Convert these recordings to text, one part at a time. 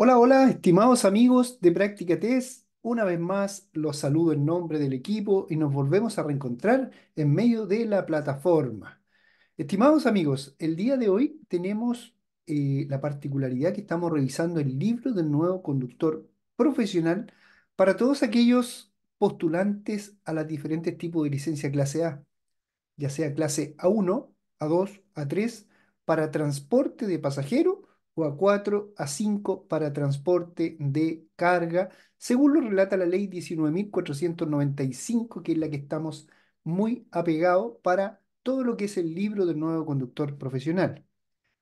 Hola, hola, estimados amigos de Práctica Test. Una vez más los saludo en nombre del equipo y nos volvemos a reencontrar en medio de la plataforma. Estimados amigos, el día de hoy tenemos eh, la particularidad que estamos revisando el libro del nuevo conductor profesional para todos aquellos postulantes a los diferentes tipos de licencia clase A, ya sea clase A1, A2, A3, para transporte de pasajeros a 4 a 5 para transporte de carga, según lo relata la ley 19.495, que es la que estamos muy apegados para todo lo que es el libro del nuevo conductor profesional.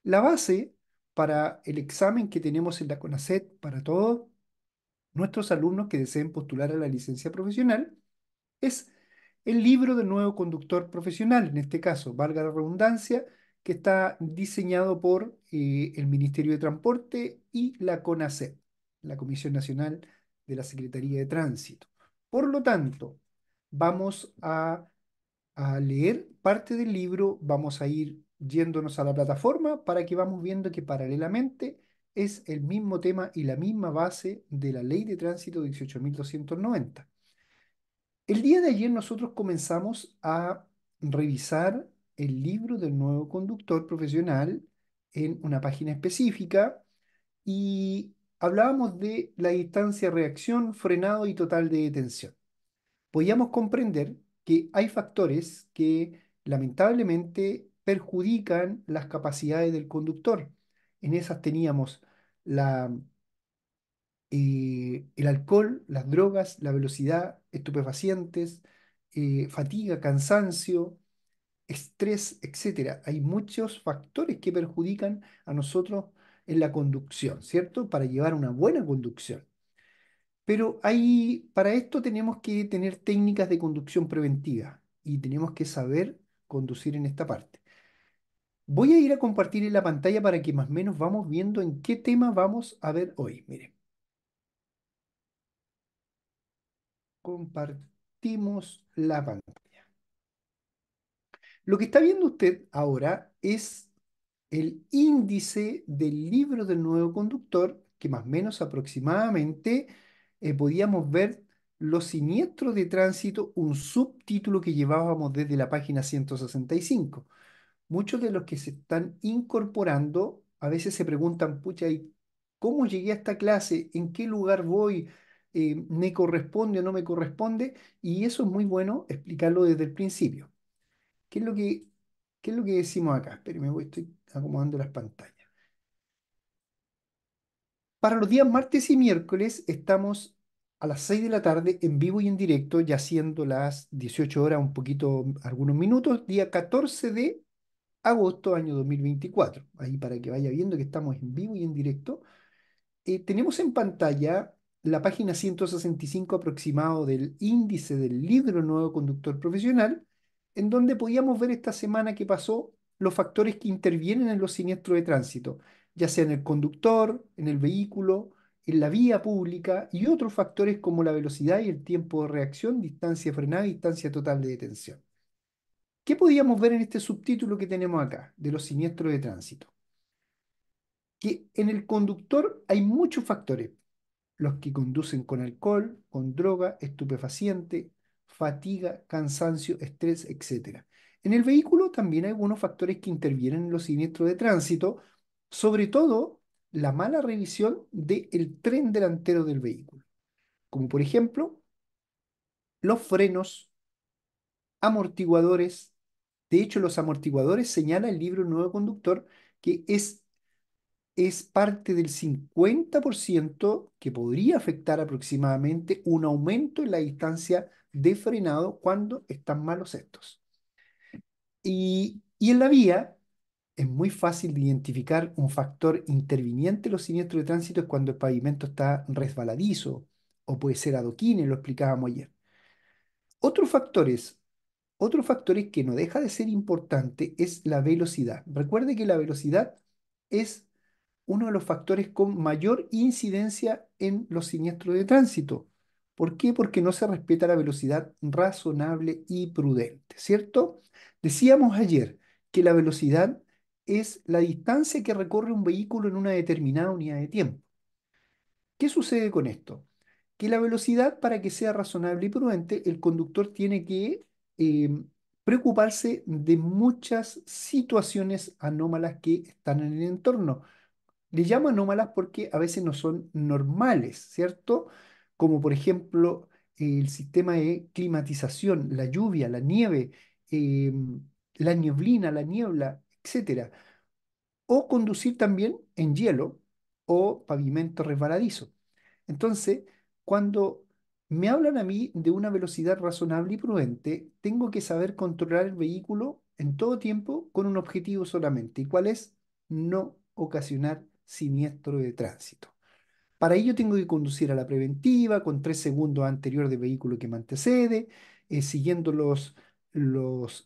La base para el examen que tenemos en la CONACET para todos nuestros alumnos que deseen postular a la licencia profesional es el libro del nuevo conductor profesional, en este caso, valga la redundancia, que está diseñado por eh, el Ministerio de Transporte y la CONACET, la Comisión Nacional de la Secretaría de Tránsito. Por lo tanto, vamos a, a leer parte del libro, vamos a ir yéndonos a la plataforma para que vamos viendo que paralelamente es el mismo tema y la misma base de la Ley de Tránsito 18.290. El día de ayer nosotros comenzamos a revisar el libro del nuevo conductor profesional en una página específica y hablábamos de la distancia reacción, frenado y total de detención. Podíamos comprender que hay factores que lamentablemente perjudican las capacidades del conductor. En esas teníamos la, eh, el alcohol, las drogas, la velocidad, estupefacientes, eh, fatiga, cansancio, estrés, etcétera. Hay muchos factores que perjudican a nosotros en la conducción, ¿cierto? Para llevar una buena conducción. Pero hay, para esto tenemos que tener técnicas de conducción preventiva y tenemos que saber conducir en esta parte. Voy a ir a compartir en la pantalla para que más o menos vamos viendo en qué tema vamos a ver hoy. Miren. Compartimos la pantalla. Lo que está viendo usted ahora es el índice del libro del nuevo conductor, que más o menos aproximadamente eh, podíamos ver los siniestros de tránsito, un subtítulo que llevábamos desde la página 165. Muchos de los que se están incorporando a veces se preguntan, pucha, ¿cómo llegué a esta clase? ¿En qué lugar voy? Eh, ¿Me corresponde o no me corresponde? Y eso es muy bueno explicarlo desde el principio. ¿Qué es lo que, qué lo que decimos acá? Espérenme, voy, estoy acomodando las pantallas. Para los días martes y miércoles estamos a las 6 de la tarde en vivo y en directo, ya siendo las 18 horas, un poquito, algunos minutos, día 14 de agosto año 2024. Ahí para que vaya viendo que estamos en vivo y en directo. Eh, tenemos en pantalla la página 165 aproximado del índice del libro Nuevo Conductor Profesional en donde podíamos ver esta semana que pasó los factores que intervienen en los siniestros de tránsito, ya sea en el conductor, en el vehículo, en la vía pública y otros factores como la velocidad y el tiempo de reacción, distancia frenada y distancia total de detención. ¿Qué podíamos ver en este subtítulo que tenemos acá de los siniestros de tránsito? Que en el conductor hay muchos factores, los que conducen con alcohol, con droga, estupefaciente, fatiga, cansancio, estrés, etc. En el vehículo también hay algunos factores que intervienen en los siniestros de tránsito, sobre todo la mala revisión del tren delantero del vehículo, como por ejemplo los frenos, amortiguadores. De hecho, los amortiguadores señala el libro Nuevo Conductor que es, es parte del 50% que podría afectar aproximadamente un aumento en la distancia de frenado cuando están malos estos. Y, y en la vía es muy fácil de identificar un factor interviniente en los siniestros de tránsito cuando el pavimento está resbaladizo o puede ser adoquines, lo explicábamos ayer. Otros factores, otros factores que no deja de ser importante es la velocidad. Recuerde que la velocidad es uno de los factores con mayor incidencia en los siniestros de tránsito. ¿Por qué? Porque no se respeta la velocidad razonable y prudente, ¿cierto? Decíamos ayer que la velocidad es la distancia que recorre un vehículo en una determinada unidad de tiempo. ¿Qué sucede con esto? Que la velocidad, para que sea razonable y prudente, el conductor tiene que em, preocuparse de muchas situaciones anómalas que están en el entorno. Le llamo anómalas porque a veces no son normales, ¿cierto? como por ejemplo el sistema de climatización, la lluvia, la nieve, em, la nieblina, la niebla, etc. O conducir también en hielo o pavimento resbaladizo. Entonces, cuando me hablan a mí de una velocidad razonable y prudente, tengo que saber controlar el vehículo en todo tiempo con un objetivo solamente, y cuál es no ocasionar siniestro de tránsito. Para ello tengo que conducir a la preventiva con tres segundos anterior de vehículo que me antecede, eh, siguiendo los,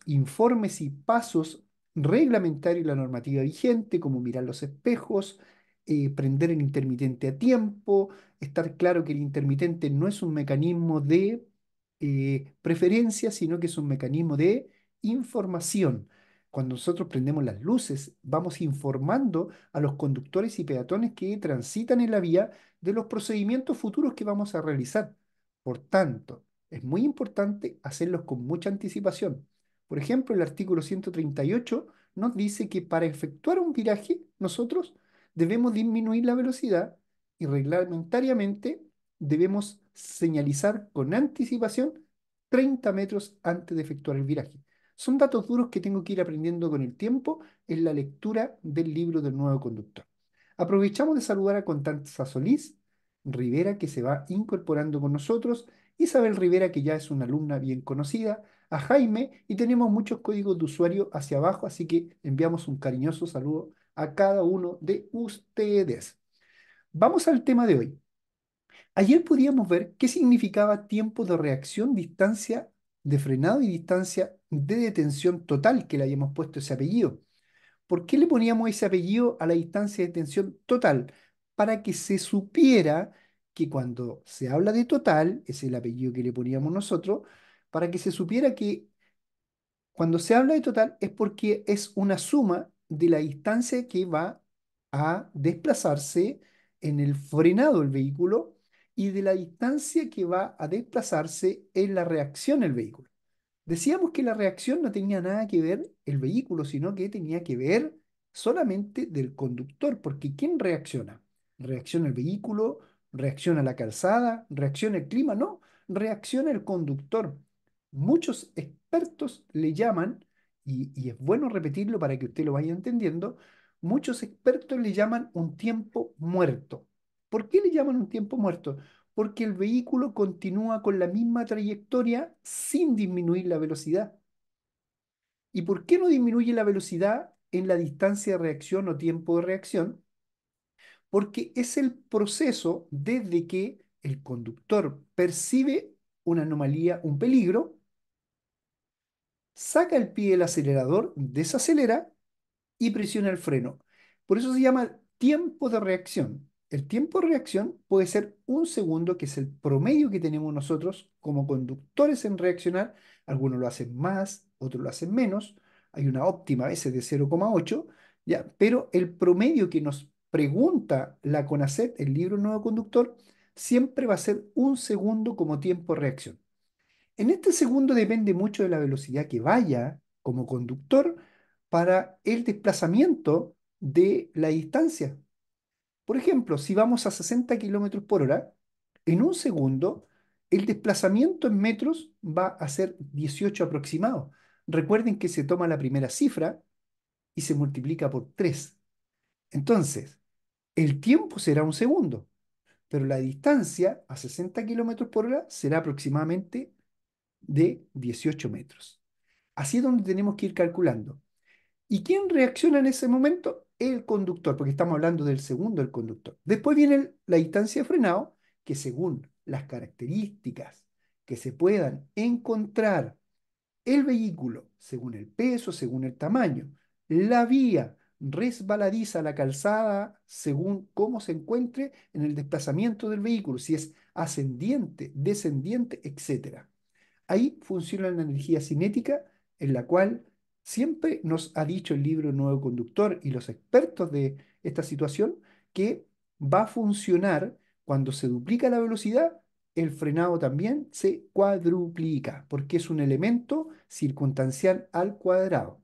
informes y pasos reglamentarios y la normativa vigente, como mirar los espejos, eh, prender el intermitente a tiempo, estar claro que el intermitente no es un mecanismo de eh, preferencia, sino que es un mecanismo de información. Cuando nosotros prendemos las luces, vamos informando a los conductores y peatones que transitan en la vía de los procedimientos futuros que vamos a realizar. Por tanto, es muy importante hacerlos con mucha anticipación. Por ejemplo, el artículo 138 nos dice que para efectuar un viraje, nosotros debemos disminuir la velocidad y reglamentariamente debemos señalizar con anticipación 30 metros antes de efectuar el viraje. Son datos duros que tengo que ir aprendiendo con el tiempo en la lectura del libro del nuevo conductor. Aprovechamos de saludar a Contanza Solís Rivera, que se va incorporando con nosotros, Isabel Rivera, que ya es una alumna bien conocida, a Jaime, y tenemos muchos códigos de usuario hacia abajo, así que enviamos un cariñoso saludo a cada uno de ustedes. Vamos al tema de hoy. Ayer podíamos ver qué significaba tiempo de reacción, distancia de frenado y distancia de detención total, que le habíamos puesto ese apellido. ¿Por qué le poníamos ese apellido a la distancia de detención total? Para que se supiera que cuando se habla de total, es el apellido que le poníamos nosotros, para que se supiera que cuando se habla de total es porque es una suma de la distancia que va a desplazarse en el frenado el vehículo y de la distancia que va a desplazarse en la reacción el vehículo. Decíamos que la reacción no tenía nada que ver el vehículo, sino que tenía que ver solamente del conductor, porque ¿quién reacciona? ¿Reacciona el vehículo? ¿Reacciona la calzada? ¿Reacciona el clima? No, reacciona el conductor. Muchos expertos le llaman, y es bueno repetirlo para que usted lo vaya entendiendo, muchos expertos le llaman un tiempo muerto. ¿Por qué le llaman un tiempo muerto? Porque el vehículo continúa con la misma trayectoria sin disminuir la velocidad. ¿Y por qué no disminuye la velocidad en la distancia de reacción o tiempo de reacción? Porque es el proceso desde que el conductor percibe una anomalía, un peligro, saca el pie del acelerador, desacelera y presiona el freno. Por eso se llama tiempo de reacción. El tiempo de reacción puede ser un segundo, que es el promedio que tenemos nosotros como conductores en reaccionar. Algunos lo hacen más, otros lo hacen menos. Hay una óptima a veces de 0,8, ¿ya? Pero el promedio que nos pregunta la CONACET, el libro Nuevo Conductor, siempre va a ser un segundo como tiempo de reacción. En este segundo depende mucho de la velocidad que vaya como conductor para el desplazamiento de la distancia por ejemplo, si vamos a 60 kilómetros por hora, en un segundo, el desplazamiento en metros va a ser 18 aproximado. Recuerden que se toma la primera cifra y se multiplica por 3. Entonces, el tiempo será un segundo, pero la distancia a 60 kilómetros por hora será aproximadamente de 18 metros. Así es donde tenemos que ir calculando. ¿Y quién reacciona en ese momento? el conductor, porque estamos hablando del segundo el conductor. Después viene la distancia de frenado, que según las características que se puedan encontrar el vehículo, según el peso, según el tamaño, la vía resbaladiza la calzada según cómo se encuentre en el desplazamiento del vehículo, si es ascendiente, descendiente, etc. Ahí funciona la energía cinética en la cual Siempre nos ha dicho el libro Nuevo Conductor y los expertos de esta situación que va a funcionar cuando se duplica la velocidad, el frenado también se cuadruplica, porque es un elemento circunstancial al cuadrado.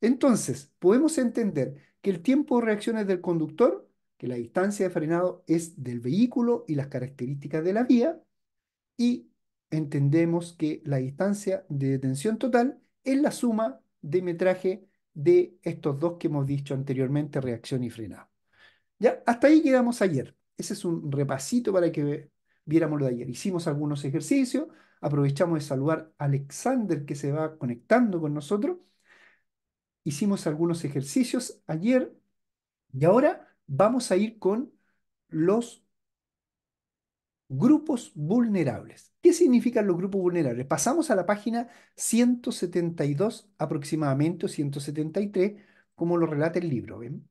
Entonces, podemos entender que el tiempo de es del conductor, que la distancia de frenado es del vehículo y las características de la vía, y entendemos que la distancia de detención total es la suma de metraje de estos dos que hemos dicho anteriormente, reacción y frenado. Ya, hasta ahí quedamos ayer. Ese es un repasito para que viéramos lo de ayer. Hicimos algunos ejercicios, aprovechamos de saludar a Alexander que se va conectando con nosotros. Hicimos algunos ejercicios ayer y ahora vamos a ir con los Grupos vulnerables. ¿Qué significan los grupos vulnerables? Pasamos a la página 172 aproximadamente, o 173, como lo relata el libro. ¿ven?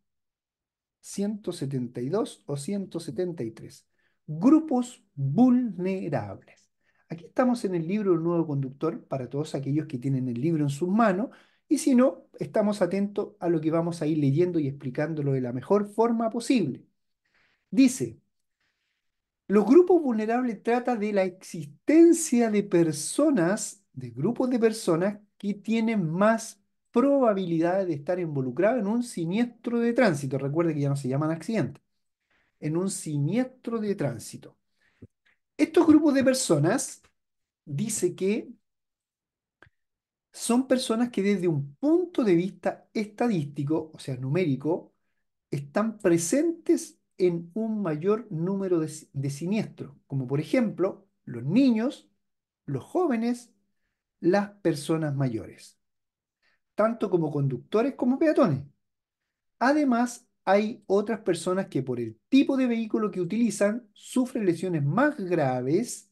172 o 173. Grupos vulnerables. Aquí estamos en el libro El Nuevo Conductor, para todos aquellos que tienen el libro en sus manos, y si no, estamos atentos a lo que vamos a ir leyendo y explicándolo de la mejor forma posible. Dice, los grupos vulnerables trata de la existencia de personas, de grupos de personas que tienen más probabilidades de estar involucrados en un siniestro de tránsito. Recuerde que ya no se llaman accidentes. En un siniestro de tránsito. Estos grupos de personas dice que son personas que desde un punto de vista estadístico, o sea, numérico, están presentes en un mayor número de, siniestros, como por ejemplo los niños, los jóvenes, las personas mayores, tanto como conductores como peatones. Además, hay otras personas que por el tipo de vehículo que utilizan sufren lesiones más graves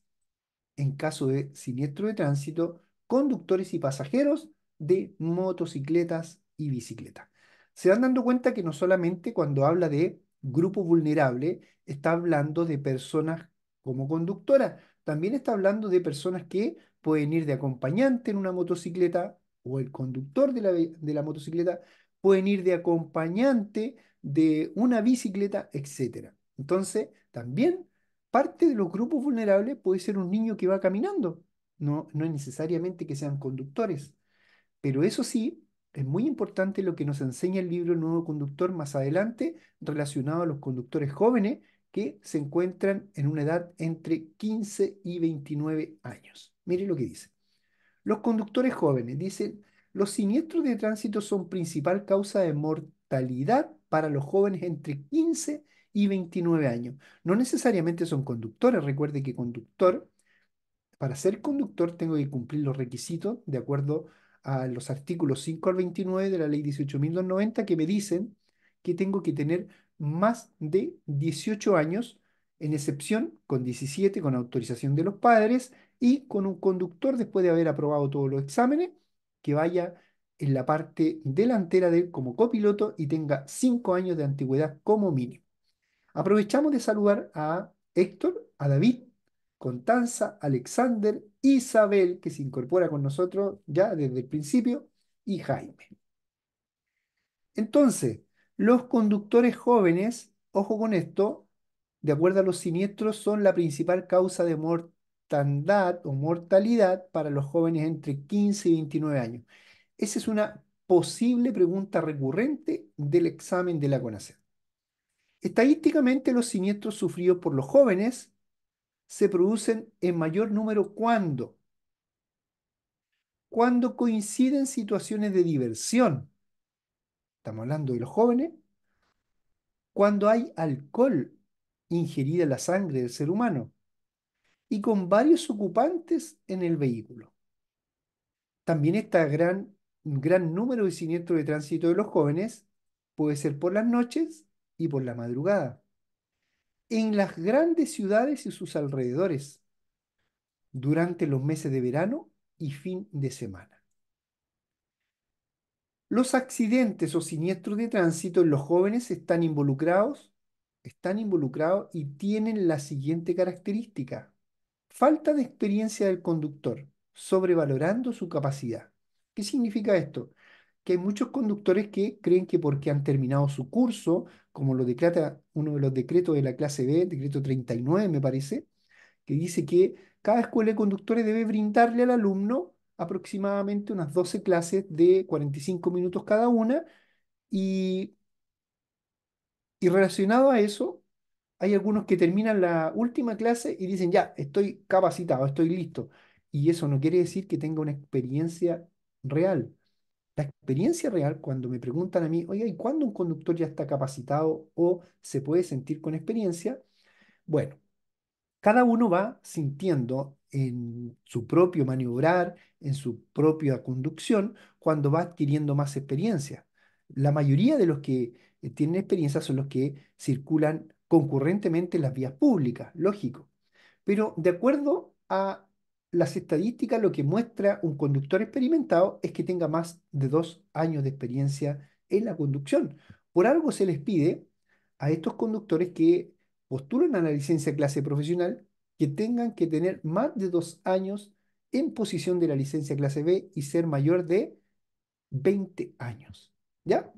en caso de siniestro de tránsito, conductores y pasajeros de motocicletas y bicicletas. Se van dando cuenta que no solamente cuando habla de grupo vulnerable, está hablando de personas como conductora también está hablando de personas que pueden ir de acompañante en una motocicleta o el conductor de la, de la motocicleta, pueden ir de acompañante de una bicicleta, etc. Entonces, también parte de los grupos vulnerables puede ser un niño que va caminando, no, no necesariamente que sean conductores, pero eso sí, es muy importante lo que nos enseña el libro El Nuevo Conductor más adelante relacionado a los conductores jóvenes que se encuentran en una edad entre 15 y 29 años. Mire lo que dice. Los conductores jóvenes dicen, los siniestros de tránsito son principal causa de mortalidad para los jóvenes entre 15 y 29 años. No necesariamente son conductores, recuerde que conductor, para ser conductor tengo que cumplir los requisitos de acuerdo a los artículos 5 al 29 de la ley 18.290 que me dicen que tengo que tener más de 18 años, en excepción con 17, con autorización de los padres y con un conductor después de haber aprobado todos los exámenes que vaya en la parte delantera de él como copiloto y tenga 5 años de antigüedad como mínimo. Aprovechamos de saludar a Héctor, a David Constanza, Alexander, Isabel, que se incorpora con nosotros ya desde el principio, y Jaime. Entonces, los conductores jóvenes, ojo con esto, de acuerdo a los siniestros, son la principal causa de mortandad o mortalidad para los jóvenes entre 15 y 29 años. Esa es una posible pregunta recurrente del examen de la CONACER. Estadísticamente, los siniestros sufridos por los jóvenes se producen en mayor número cuando cuando coinciden situaciones de diversión. Estamos hablando de los jóvenes. Cuando hay alcohol ingerida en la sangre del ser humano y con varios ocupantes en el vehículo. También este gran, gran número de siniestros de tránsito de los jóvenes puede ser por las noches y por la madrugada en las grandes ciudades y sus alrededores durante los meses de verano y fin de semana. Los accidentes o siniestros de tránsito en los jóvenes están involucrados, están involucrados y tienen la siguiente característica. Falta de experiencia del conductor, sobrevalorando su capacidad. ¿Qué significa esto? que hay muchos conductores que creen que porque han terminado su curso, como lo declara uno de los decretos de la clase B, decreto 39 me parece, que dice que cada escuela de conductores debe brindarle al alumno aproximadamente unas 12 clases de 45 minutos cada una y, y relacionado a eso, hay algunos que terminan la última clase y dicen, ya, estoy capacitado, estoy listo. Y eso no quiere decir que tenga una experiencia real la experiencia real, cuando me preguntan a mí, oiga, ¿y cuándo un conductor ya está capacitado o se puede sentir con experiencia? Bueno, cada uno va sintiendo en su propio maniobrar, en su propia conducción, cuando va adquiriendo más experiencia. La mayoría de los que eh, tienen experiencia son los que circulan concurrentemente en las vías públicas, lógico. Pero de acuerdo a las estadísticas lo que muestra un conductor experimentado es que tenga más de dos años de experiencia en la conducción. Por algo se les pide a estos conductores que postulan a la licencia clase profesional que tengan que tener más de dos años en posición de la licencia clase B y ser mayor de 20 años. ¿Ya?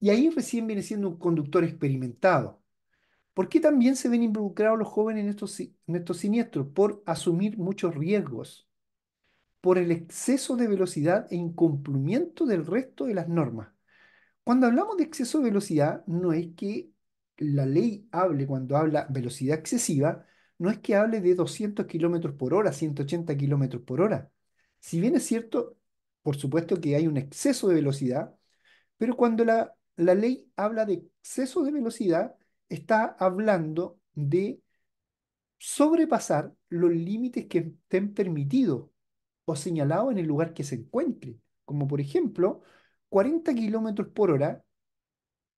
Y ahí recién viene siendo un conductor experimentado. ¿Por qué también se ven involucrados los jóvenes en estos, siniestros? Por asumir muchos riesgos, por el exceso de velocidad e incumplimiento del resto de las normas. Cuando hablamos de exceso de velocidad, no es que la ley hable, cuando habla velocidad excesiva, no es que hable de 200 kilómetros por hora, 180 kilómetros por hora. Si bien es cierto, por supuesto que hay un exceso de velocidad, pero cuando la ley habla de exceso de velocidad, está hablando de sobrepasar los límites que estén permitidos o señalados en el lugar que se encuentre, como por ejemplo 40 kilómetros por hora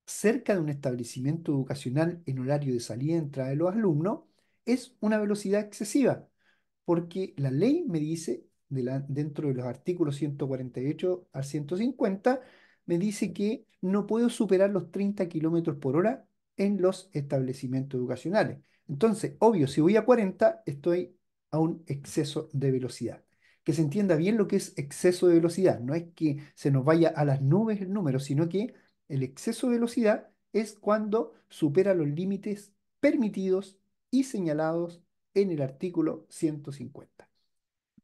cerca de un establecimiento educacional en horario de salida y entrada de los alumnos es una velocidad excesiva, porque la ley me dice, dentro de los artículos 148 al 150, me dice que no puedo superar los 30 kilómetros por hora en los establecimientos educacionales. Entonces, obvio, si voy a 40, estoy a un exceso de velocidad. Que se entienda bien lo que es exceso de velocidad. No es que se nos vaya a las nubes el número, sino que el exceso de velocidad es cuando supera los límites permitidos y señalados en el artículo 150.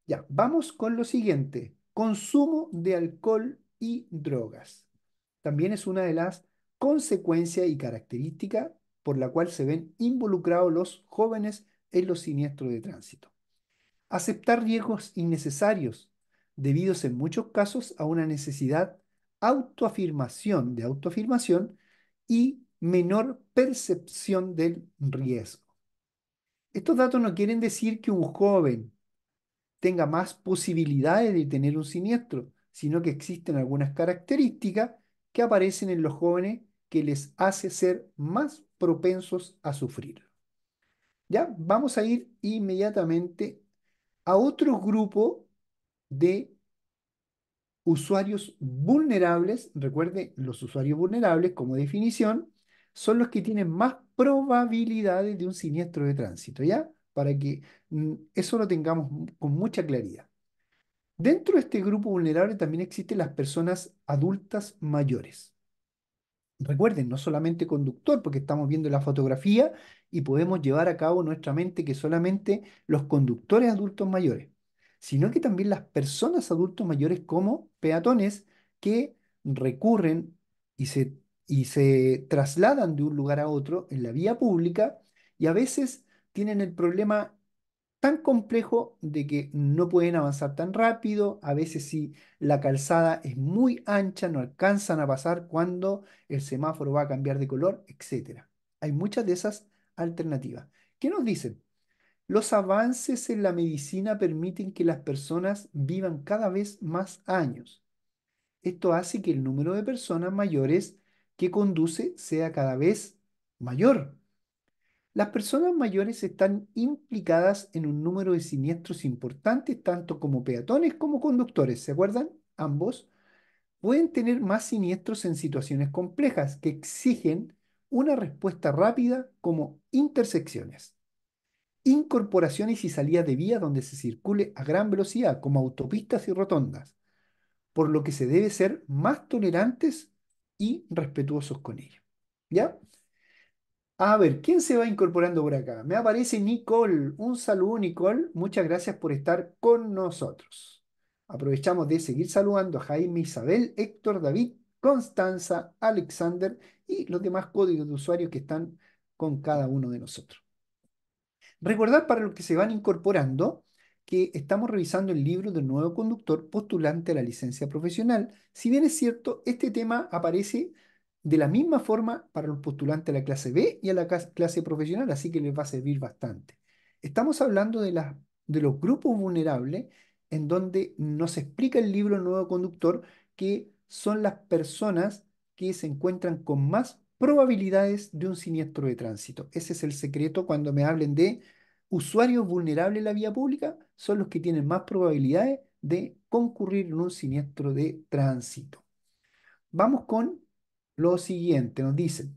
Ya, vamos con lo siguiente. Consumo de alcohol y drogas. También es una de las consecuencia y característica por la cual se ven involucrados los jóvenes en los siniestros de tránsito. Aceptar riesgos innecesarios, debidos en muchos casos a una necesidad autoafirmación de autoafirmación y menor percepción del riesgo. Estos datos no quieren decir que un joven tenga más posibilidades de tener un siniestro, sino que existen algunas características que aparecen en los jóvenes que les hace ser más propensos a sufrir. Ya, vamos a ir inmediatamente a otro grupo de usuarios vulnerables. Recuerde, los usuarios vulnerables, como definición, son los que tienen más probabilidades de un siniestro de tránsito, ¿ya? Para que mm, eso lo tengamos con mucha claridad. Dentro de este grupo vulnerable también existen las personas adultas mayores. Recuerden, no solamente conductor, porque estamos viendo la fotografía y podemos llevar a cabo nuestra mente que solamente los conductores adultos mayores, sino que también las personas adultos mayores como peatones que recurren y se, y se trasladan de un lugar a otro en la vía pública y a veces tienen el problema tan complejo de que no pueden avanzar tan rápido, a veces si la calzada es muy ancha no alcanzan a pasar cuando el semáforo va a cambiar de color, etc. Hay muchas de esas alternativas. ¿Qué nos dicen? Los avances en la medicina permiten que las personas vivan cada vez más años. Esto hace que el número de personas mayores que conduce sea cada vez mayor. Las personas mayores están implicadas en un número de siniestros importantes, tanto como peatones como conductores, ¿se acuerdan? Ambos pueden tener más siniestros en situaciones complejas que exigen una respuesta rápida como intersecciones, incorporaciones y salidas de vías donde se circule a gran velocidad, como autopistas y rotondas, por lo que se debe ser más tolerantes y respetuosos con ello. ¿Ya? A ver, ¿quién se va incorporando por acá? Me aparece Nicole. Un saludo, Nicole. Muchas gracias por estar con nosotros. Aprovechamos de seguir saludando a Jaime, Isabel, Héctor, David, Constanza, Alexander y los demás códigos de usuarios que están con cada uno de nosotros. Recordar para los que se van incorporando que estamos revisando el libro del nuevo conductor postulante a la licencia profesional. Si bien es cierto, este tema aparece de la misma forma para los postulantes a la clase B y a la clase profesional, así que les va a servir bastante. Estamos hablando de, de los grupos vulnerables en donde nos explica el libro Nuevo Conductor que son las personas que se encuentran con más probabilidades de un siniestro de tránsito. Ese es el secreto cuando me hablen de usuarios vulnerables en la vía pública, son los que tienen más probabilidades de concurrir en un siniestro de tránsito. Vamos con lo siguiente, nos dice,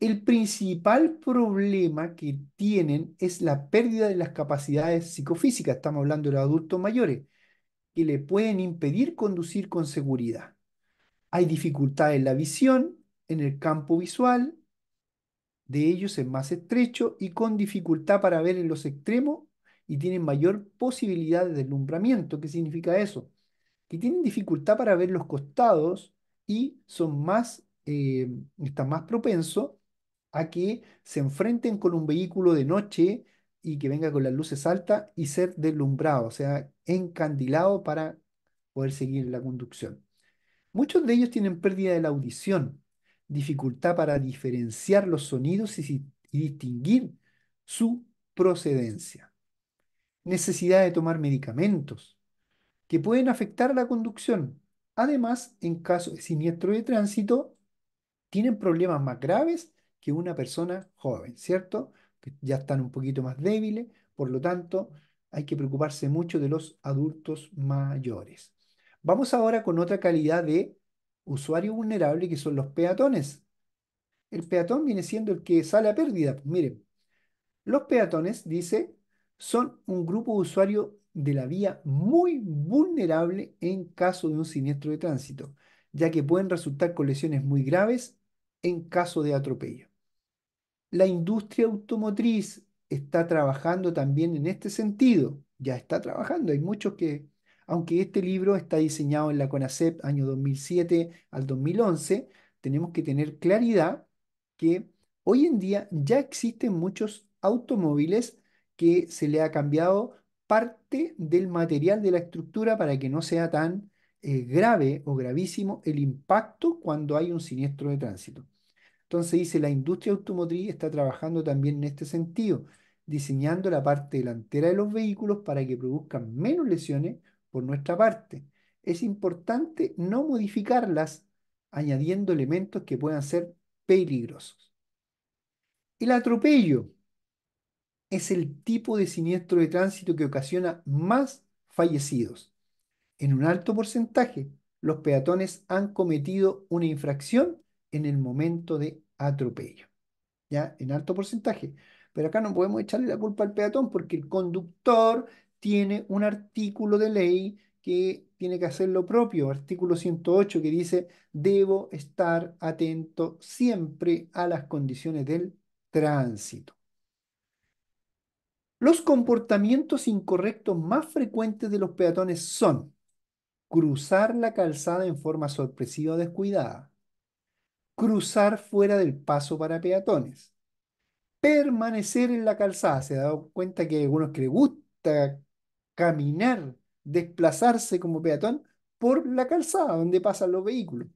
el principal problema que tienen es la pérdida de las capacidades psicofísicas, estamos hablando de los adultos mayores, que le pueden impedir conducir con seguridad. Hay dificultad en la visión, en el campo visual, de ellos es más estrecho y con dificultad para ver en los extremos y tienen mayor posibilidad de deslumbramiento. ¿Qué significa eso? Que tienen dificultad para ver los costados, y son más, eh, están más propensos a que se enfrenten con un vehículo de noche y que venga con las luces altas y ser deslumbrado, o sea, encandilado para poder seguir la conducción. Muchos de ellos tienen pérdida de la audición, dificultad para diferenciar los sonidos y, y distinguir su procedencia. Necesidad de tomar medicamentos que pueden afectar la conducción, Además, en caso de siniestro de tránsito, tienen problemas más graves que una persona joven, ¿cierto? Que ya están un poquito más débiles, por lo tanto, hay que preocuparse mucho de los adultos mayores. Vamos ahora con otra calidad de usuario vulnerable que son los peatones. El peatón viene siendo el que sale a pérdida. miren, los peatones, dice, son un grupo de usuarios de la vía muy vulnerable en caso de un siniestro de tránsito, ya que pueden resultar con lesiones muy graves en caso de atropello. La industria automotriz está trabajando también en este sentido, ya está trabajando, hay muchos que, aunque este libro está diseñado en la CONACEP año 2007 al 2011, tenemos que tener claridad que hoy en día ya existen muchos automóviles que se le ha cambiado parte del material de la estructura para que no sea tan eh, grave o gravísimo el impacto cuando hay un siniestro de tránsito. Entonces dice, la industria automotriz está trabajando también en este sentido, diseñando la parte delantera de los vehículos para que produzcan menos lesiones por nuestra parte. Es importante no modificarlas añadiendo elementos que puedan ser peligrosos. El atropello es el tipo de siniestro de tránsito que ocasiona más fallecidos. En un alto porcentaje, los peatones han cometido una infracción en el momento de atropello. ¿Ya? En alto porcentaje. Pero acá no podemos echarle la culpa al peatón porque el conductor tiene un artículo de ley que tiene que hacer lo propio, artículo 108 que dice, debo estar atento siempre a las condiciones del tránsito. Los comportamientos incorrectos más frecuentes de los peatones son cruzar la calzada en forma sorpresiva o descuidada, cruzar fuera del paso para peatones, permanecer en la calzada. Se ha dado cuenta que hay algunos que les gusta caminar, desplazarse como peatón por la calzada donde pasan los vehículos.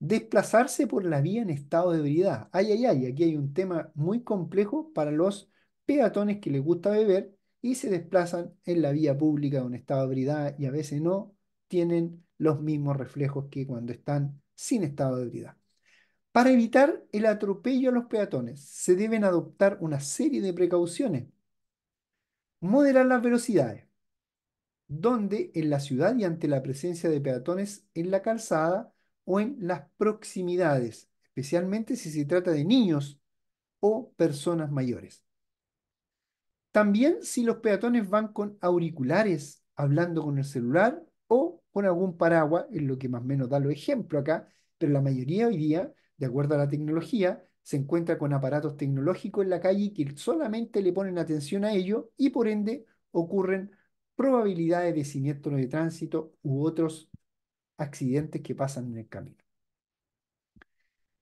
Desplazarse por la vía en estado de debilidad, Ay, ay, ay, aquí hay un tema muy complejo para los peatones que les gusta beber y se desplazan en la vía pública estado de ebriedad y a veces no tienen los mismos reflejos que cuando están sin estado de ebriedad. Para evitar el atropello a los peatones, se deben adoptar una serie de precauciones. Moderar las velocidades, donde en la ciudad y ante la presencia de peatones en la calzada o en las proximidades, especialmente si se trata de niños o personas mayores. También si los peatones van con auriculares, hablando con el celular o con algún paraguas, es lo que más o menos da los ejemplos acá, pero la mayoría hoy día, de acuerdo a la tecnología, se encuentra con aparatos tecnológicos en la calle que solamente le ponen atención a ello y por ende ocurren probabilidades de siniestros de tránsito u otros accidentes que pasan en el camino.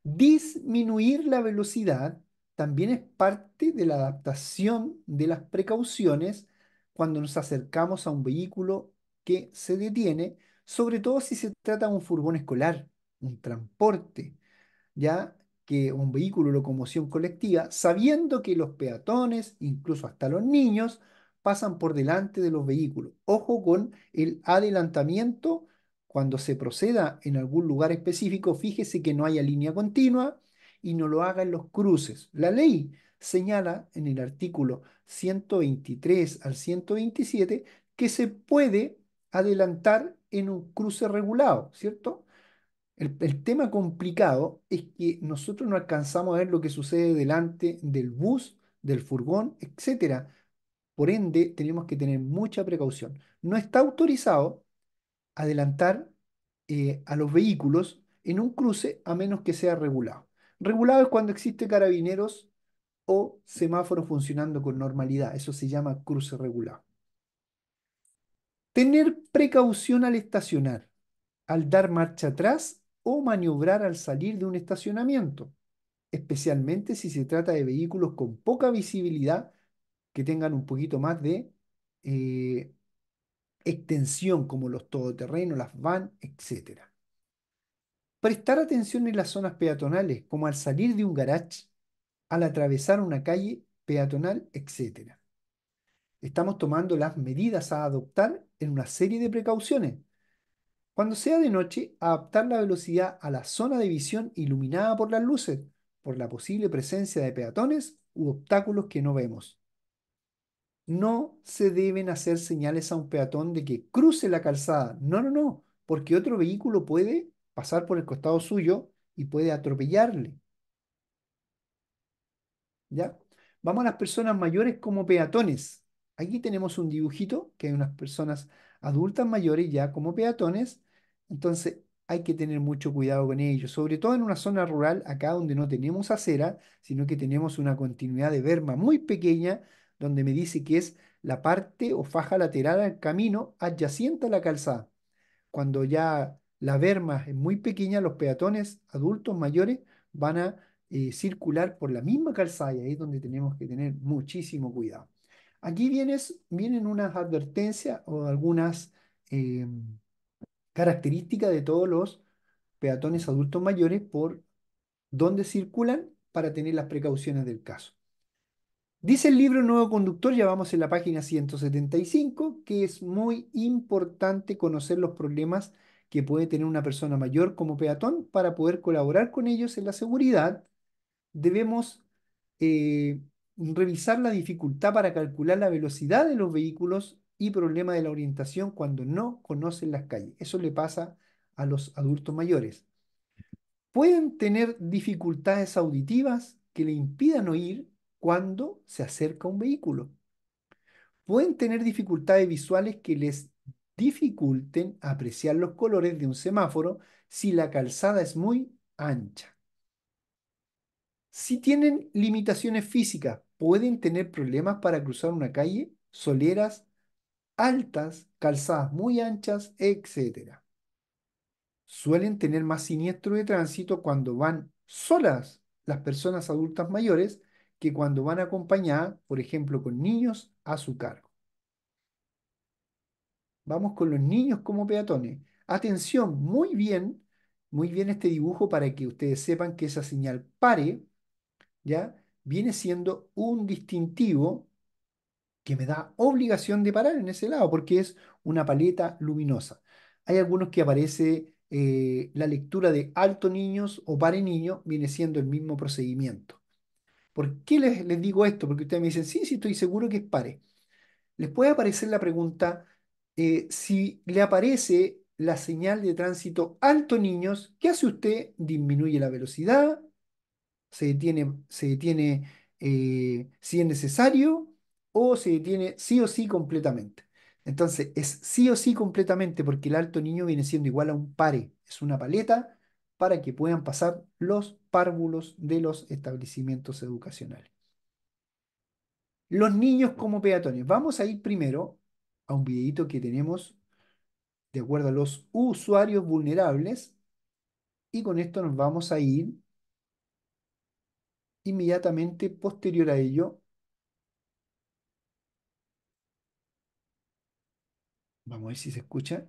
Disminuir la velocidad también es parte de la adaptación de las precauciones cuando nos acercamos a un vehículo que se detiene, sobre todo si se trata de un furgón escolar, un transporte, ya que un vehículo de locomoción colectiva, sabiendo que los peatones, incluso hasta los niños, pasan por delante de los vehículos. Ojo con el adelantamiento cuando se proceda en algún lugar específico, fíjese que no haya línea continua, y no lo haga en los cruces. La ley señala en el artículo 123 al 127 que se puede adelantar en un cruce regulado, ¿cierto? El, tema complicado es que nosotros no alcanzamos a ver lo que sucede delante del bus, del furgón, etc. Por ende, tenemos que tener mucha precaución. No está autorizado adelantar eh, a los vehículos en un cruce a menos que sea regulado. Regulado es cuando existe carabineros o semáforos funcionando con normalidad. Eso se llama cruce regulado. Tener precaución al estacionar, al dar marcha atrás o maniobrar al salir de un estacionamiento, especialmente si se trata de vehículos con poca visibilidad que tengan un poquito más de eh, extensión, como los todoterrenos, las van, etc. Prestar atención en las zonas peatonales, como al salir de un garage, al atravesar una calle peatonal, etc. Estamos tomando las medidas a adoptar en una serie de precauciones. Cuando sea de noche, adaptar la velocidad a la zona de visión iluminada por las luces, por la posible presencia de peatones u obstáculos que no vemos. No se deben hacer señales a un peatón de que cruce la calzada. No, no, no, porque otro vehículo puede pasar por el costado suyo y puede atropellarle. ¿Ya? Vamos a las personas mayores como peatones. Aquí tenemos un dibujito que hay unas personas adultas mayores ya como peatones. Entonces hay que tener mucho cuidado con ellos, sobre todo en una zona rural, acá donde no tenemos acera, sino que tenemos una continuidad de verma muy pequeña, donde me dice que es la parte o faja lateral al camino adyacente a la calzada. Cuando ya la verma es muy pequeña, los peatones adultos mayores van a eh, circular por la misma calzada y ahí es donde tenemos que tener muchísimo cuidado. Aquí vienen unas advertencias o algunas em, características de todos los peatones adultos mayores por dónde circulan para tener las precauciones del caso. Dice el libro Nuevo Conductor, ya vamos en la página 175, que es muy importante conocer los problemas que puede tener una persona mayor como peatón para poder colaborar con ellos en la seguridad, debemos eh, revisar la dificultad para calcular la velocidad de los vehículos y problema de la orientación cuando no conocen las calles. Eso le pasa a los adultos mayores. Pueden tener dificultades auditivas que le impidan oír cuando se acerca un vehículo. Pueden tener dificultades visuales que les dificulten apreciar los colores de un semáforo si la calzada es muy ancha. Si tienen limitaciones físicas, pueden tener problemas para cruzar una calle, soleras altas, calzadas muy anchas, etc. Suelen tener más siniestro de tránsito cuando van solas las personas adultas mayores que cuando van acompañadas, por ejemplo, con niños a su cargo. Vamos con los niños como peatones. Atención, muy bien, muy bien este dibujo para que ustedes sepan que esa señal pare, ¿ya? Viene siendo un distintivo que me da obligación de parar en ese lado porque es una paleta luminosa. Hay algunos que aparece eh, la lectura de alto niños o pare niño, viene siendo el mismo procedimiento. ¿Por qué les, les digo esto? Porque ustedes me dicen, sí, sí, estoy seguro que es pare. Les puede aparecer la pregunta, eh, si le aparece la señal de tránsito alto niños, ¿qué hace usted? Disminuye la velocidad, se detiene, se detiene eh, si es necesario o se detiene sí o sí completamente. Entonces, es sí o sí completamente porque el alto niño viene siendo igual a un pare, es una paleta para que puedan pasar los párvulos de los establecimientos educacionales. Los niños como peatones. Vamos a ir primero a un videito que tenemos de acuerdo a los usuarios vulnerables. Y con esto nos vamos a ir inmediatamente posterior a ello. Vamos a ver si se escucha.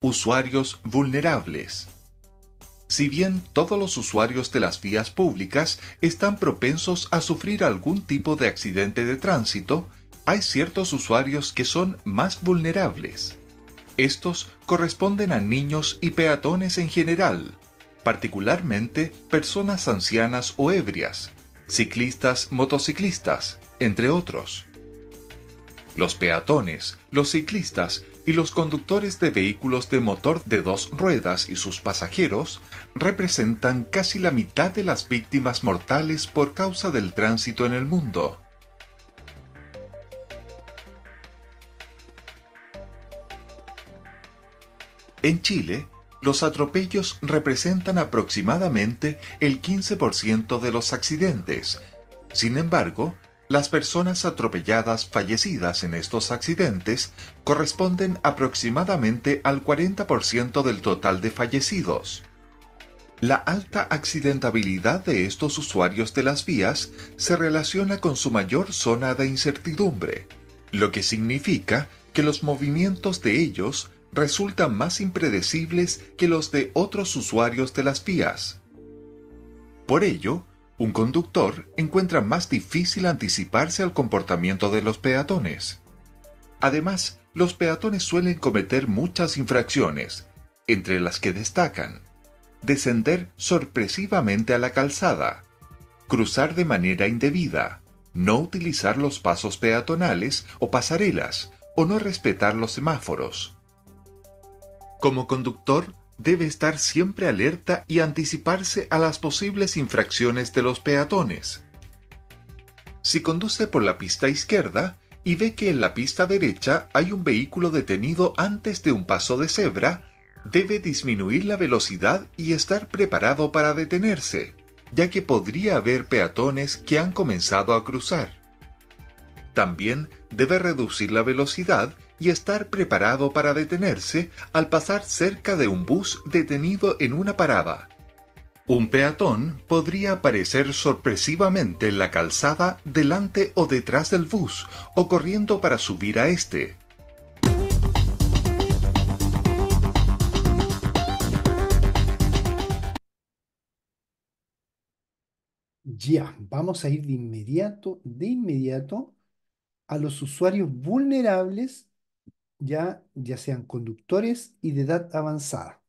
Usuarios vulnerables. Si bien todos los usuarios de las vías públicas están propensos a sufrir algún tipo de accidente de tránsito, hay ciertos usuarios que son más vulnerables. Estos corresponden a niños y peatones en general, particularmente personas ancianas o ebrias, ciclistas, motociclistas, entre otros los peatones, los ciclistas y los conductores de vehículos de motor de dos ruedas y sus pasajeros representan casi la mitad de las víctimas mortales por causa del tránsito en el mundo. En Chile, los atropellos representan aproximadamente el 15% de los accidentes. Sin embargo, las personas atropelladas fallecidas en estos accidentes corresponden aproximadamente al 40% del total de fallecidos. La alta accidentabilidad de estos usuarios de las vías se relaciona con su mayor zona de incertidumbre, lo que significa que los movimientos de ellos resultan más impredecibles que los de otros usuarios de las vías. Por ello, un conductor encuentra más difícil anticiparse al comportamiento de los peatones. Además, los peatones suelen cometer muchas infracciones, entre las que destacan descender sorpresivamente a la calzada, cruzar de manera indebida, no utilizar los pasos peatonales o pasarelas o no respetar los semáforos. Como conductor, debe estar siempre alerta y anticiparse a las posibles infracciones de los peatones. Si conduce por la pista izquierda y ve que en la pista derecha hay un vehículo detenido antes de un paso de cebra, debe disminuir la velocidad y estar preparado para detenerse, ya que podría haber peatones que han comenzado a cruzar. También debe reducir la velocidad y estar preparado para detenerse al pasar cerca de un bus detenido en una parada. Un peatón podría aparecer sorpresivamente en la calzada delante o detrás del bus o corriendo para subir a este. Ya, vamos a ir de inmediato, de inmediato a los usuarios vulnerables, ya, ya sean conductores y de edad avanzada.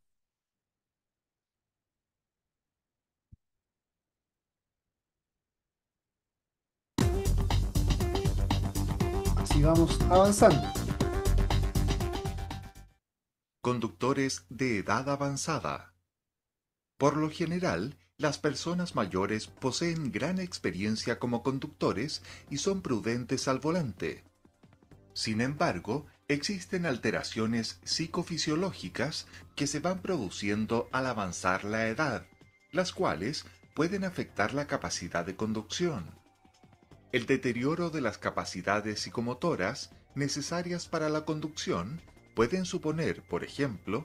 Así vamos avanzando. Conductores de edad avanzada. Por lo general, las personas mayores poseen gran experiencia como conductores y son prudentes al volante. Sin embargo, existen alteraciones psicofisiológicas que se van produciendo al avanzar la edad, las cuales pueden afectar la capacidad de conducción. El deterioro de las capacidades psicomotoras necesarias para la conducción pueden suponer, por ejemplo,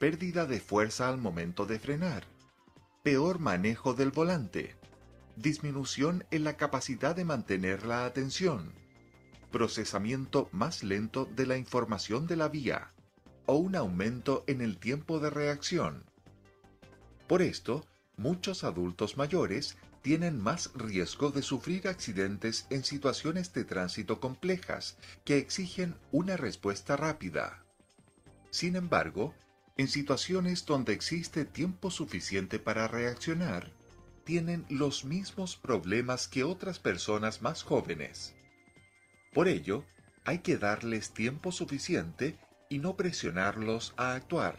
pérdida de fuerza al momento de frenar, peor manejo del volante, disminución en la capacidad de mantener la atención, procesamiento más lento de la información de la vía o un aumento en el tiempo de reacción. Por esto, muchos adultos mayores tienen más riesgo de sufrir accidentes en situaciones de tránsito complejas que exigen una respuesta rápida. Sin embargo, en situaciones donde existe tiempo suficiente para reaccionar, tienen los mismos problemas que otras personas más jóvenes. Por ello, hay que darles tiempo suficiente y no presionarlos a actuar.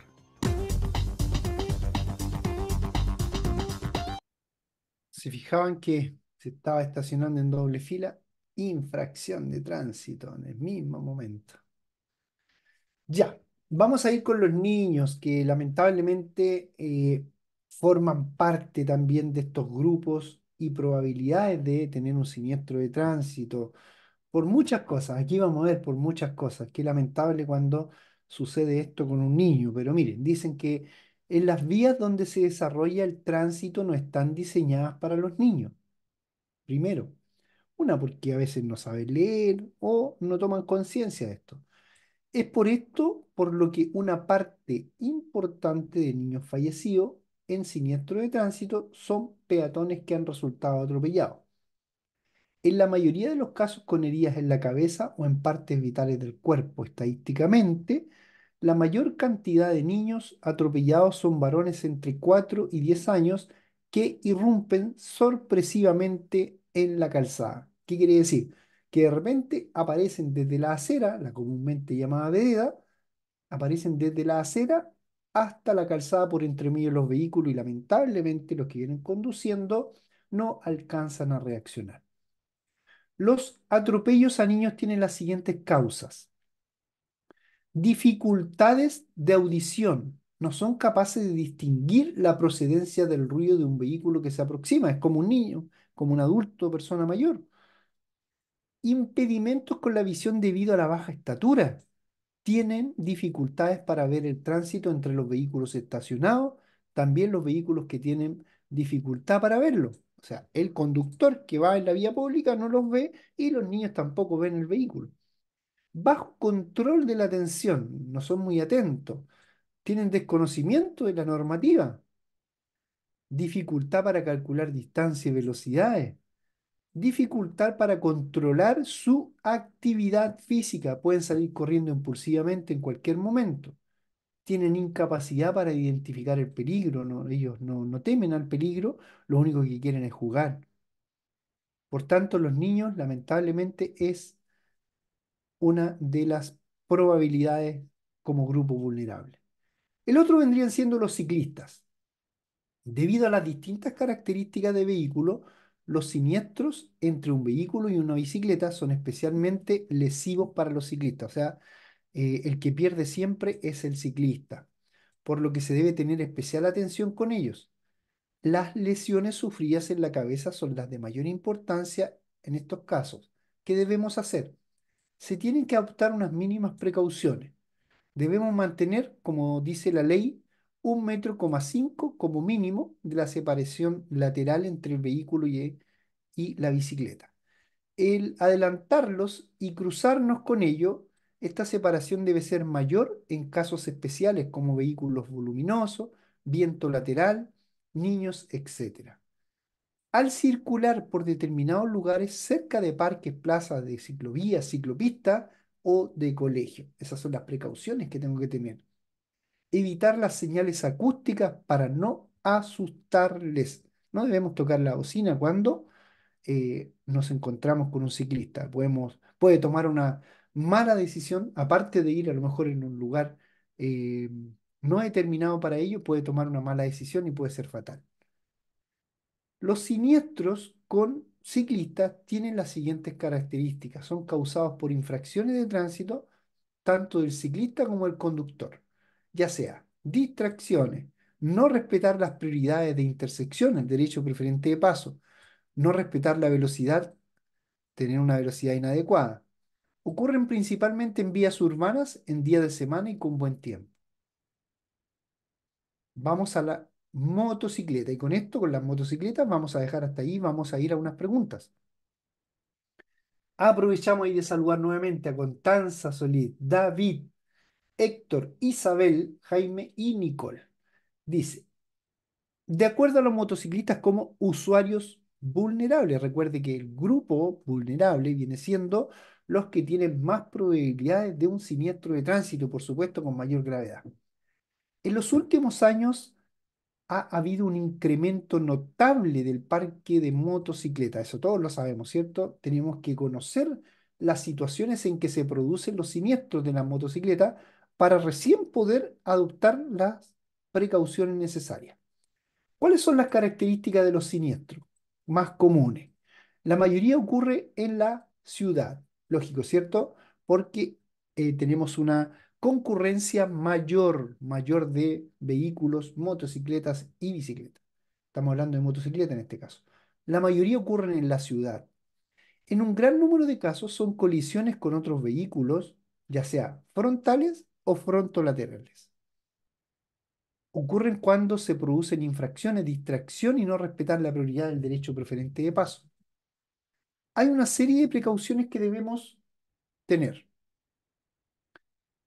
Se fijaban que se estaba estacionando en doble fila, infracción de tránsito en el mismo momento. Ya, Vamos a ir con los niños que lamentablemente eh, forman parte también de estos grupos y probabilidades de tener un siniestro de tránsito por muchas cosas. Aquí vamos a ver por muchas cosas. Qué lamentable cuando sucede esto con un niño, pero miren, dicen que en las vías donde se desarrolla el tránsito no están diseñadas para los niños. Primero, una porque a veces no saben leer o no toman conciencia de esto. Es por esto por lo que una parte importante de niños fallecidos en siniestro de tránsito son peatones que han resultado atropellados. En la mayoría de los casos con heridas en la cabeza o en partes vitales del cuerpo, estadísticamente, la mayor cantidad de niños atropellados son varones entre 4 y 10 años que irrumpen sorpresivamente en la calzada. ¿Qué quiere decir? Que de repente aparecen desde la acera, la comúnmente llamada vereda, aparecen desde la acera hasta la calzada por entre medio de los vehículos y lamentablemente los que vienen conduciendo no alcanzan a reaccionar. Los atropellos a niños tienen las siguientes causas. Dificultades de audición. No son capaces de distinguir la procedencia del ruido de un vehículo que se aproxima. Es como un niño, como un adulto, o persona mayor. Impedimentos con la visión debido a la baja estatura tienen dificultades para ver el tránsito entre los vehículos estacionados, también los vehículos que tienen dificultad para verlo. O sea, el conductor que va en la vía pública no los ve y los niños tampoco ven el vehículo. Bajo control de la atención, no son muy atentos, tienen desconocimiento de la normativa, dificultad para calcular distancia y velocidades, dificultad para controlar su actividad física. Pueden salir corriendo impulsivamente en cualquier momento. Tienen incapacidad para identificar el peligro. ellos no, no temen al peligro, lo único que quieren es jugar. Por tanto, los niños lamentablemente es una de las probabilidades como grupo vulnerable. El otro vendrían siendo los ciclistas. Debido a las distintas características de vehículo, los siniestros entre un vehículo y una bicicleta son especialmente lesivos para los ciclistas, o sea, eh, el que pierde siempre es el ciclista, por lo que se debe tener especial atención con ellos. Las lesiones sufridas en la cabeza son las de mayor importancia en estos casos. ¿Qué debemos hacer? Se tienen que adoptar unas mínimas precauciones. Debemos mantener, como dice la ley, un metro como mínimo de la separación lateral entre el vehículo y, y la bicicleta. El adelantarlos y cruzarnos con ello, esta separación debe ser mayor en casos especiales como vehículos voluminosos, viento lateral, niños, etc. Al circular por determinados lugares cerca de parques, plazas de ciclovía ciclopista o de colegio. Esas son las precauciones que tengo que tener evitar las señales acústicas para no asustarles. No debemos tocar la bocina cuando eh, nos encontramos con un ciclista. Podemos, puede tomar una mala decisión, aparte de ir a lo mejor en un lugar eh, no determinado para ello, puede tomar una mala decisión y puede ser fatal. Los siniestros con ciclistas tienen las siguientes características. Son causados por infracciones de tránsito, tanto del ciclista como del conductor ya sea distracciones, no respetar las prioridades de intersección, el derecho preferente de paso, no respetar la velocidad, tener una velocidad inadecuada. Ocurren principalmente en vías urbanas, en días de semana y con buen tiempo. Vamos a la motocicleta y con esto, con las motocicletas, vamos a dejar hasta ahí, vamos a ir a unas preguntas. Aprovechamos y de saludar nuevamente a Contanza Solís, David, Héctor, Isabel, Jaime y Nicole. Dice, de acuerdo a los motociclistas como usuarios vulnerables, recuerde que el grupo vulnerable viene siendo los que tienen más probabilidades de un siniestro de tránsito, por supuesto, con mayor gravedad. En los últimos años ha habido un incremento notable del parque de motocicletas, eso todos lo sabemos, ¿cierto? Tenemos que conocer las situaciones en que se producen los siniestros de la motocicleta para recién poder adoptar las precauciones necesarias. ¿Cuáles son las características de los siniestros más comunes? La mayoría ocurre en la ciudad, lógico, ¿cierto? Porque eh, tenemos una concurrencia mayor, mayor de vehículos, motocicletas y bicicletas. Estamos hablando de motocicletas en este caso. La mayoría ocurren en la ciudad. En un gran número de casos son colisiones con otros vehículos, ya sea frontales o frontolaterales. Ocurren cuando se producen infracciones, distracción y no respetar la prioridad del derecho preferente de paso. Hay una serie de precauciones que debemos tener.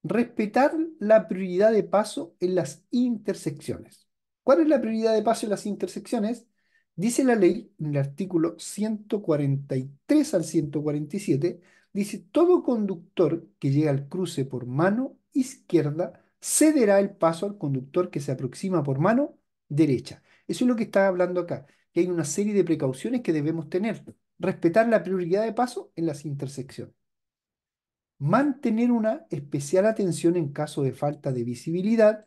Respetar la prioridad de paso en las intersecciones. ¿Cuál es la prioridad de paso en las intersecciones? Dice la ley, en el artículo 143 al 147, dice todo conductor que llega al cruce por mano izquierda cederá el paso al conductor que se aproxima por mano derecha. Eso es lo que está hablando acá, que hay una serie de precauciones que debemos tener. Respetar la prioridad de paso en las intersecciones. Mantener una especial atención en caso de falta de visibilidad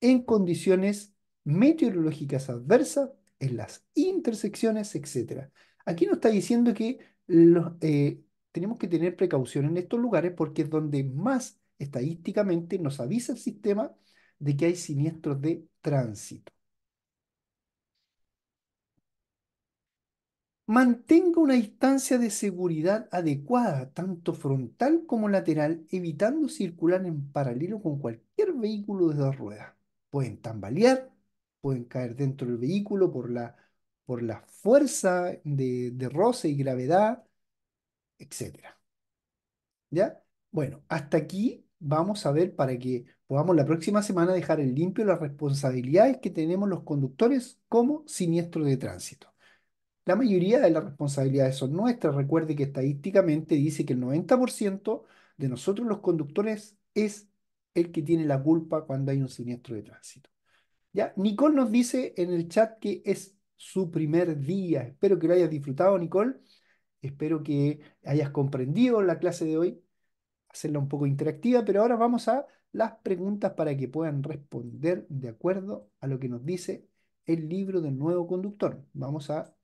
en condiciones meteorológicas adversas, en las intersecciones, etc. Aquí nos está diciendo que eh, tenemos que tener precaución en estos lugares porque es donde más estadísticamente nos avisa el sistema de que hay siniestros de tránsito. Mantenga una distancia de seguridad adecuada, tanto frontal como lateral, evitando circular en paralelo con cualquier vehículo de dos ruedas. Pueden tambalear, pueden caer dentro del vehículo por la, por la fuerza de, roce y gravedad, etc. ¿Ya? Bueno, hasta aquí vamos a ver para que podamos la próxima semana dejar en limpio las responsabilidades que tenemos los conductores como siniestro de tránsito. La mayoría de las responsabilidades son nuestras. Recuerde que estadísticamente dice que el 90% de nosotros los conductores es el que tiene la culpa cuando hay un siniestro de tránsito. ¿Ya? Nicole nos dice en el chat que es su primer día. Espero que lo hayas disfrutado, Nicole. Espero que hayas comprendido la clase de hoy hacerla un poco interactiva, pero ahora vamos a las preguntas para que puedan responder de acuerdo a lo que nos dice el libro del nuevo conductor. Vamos a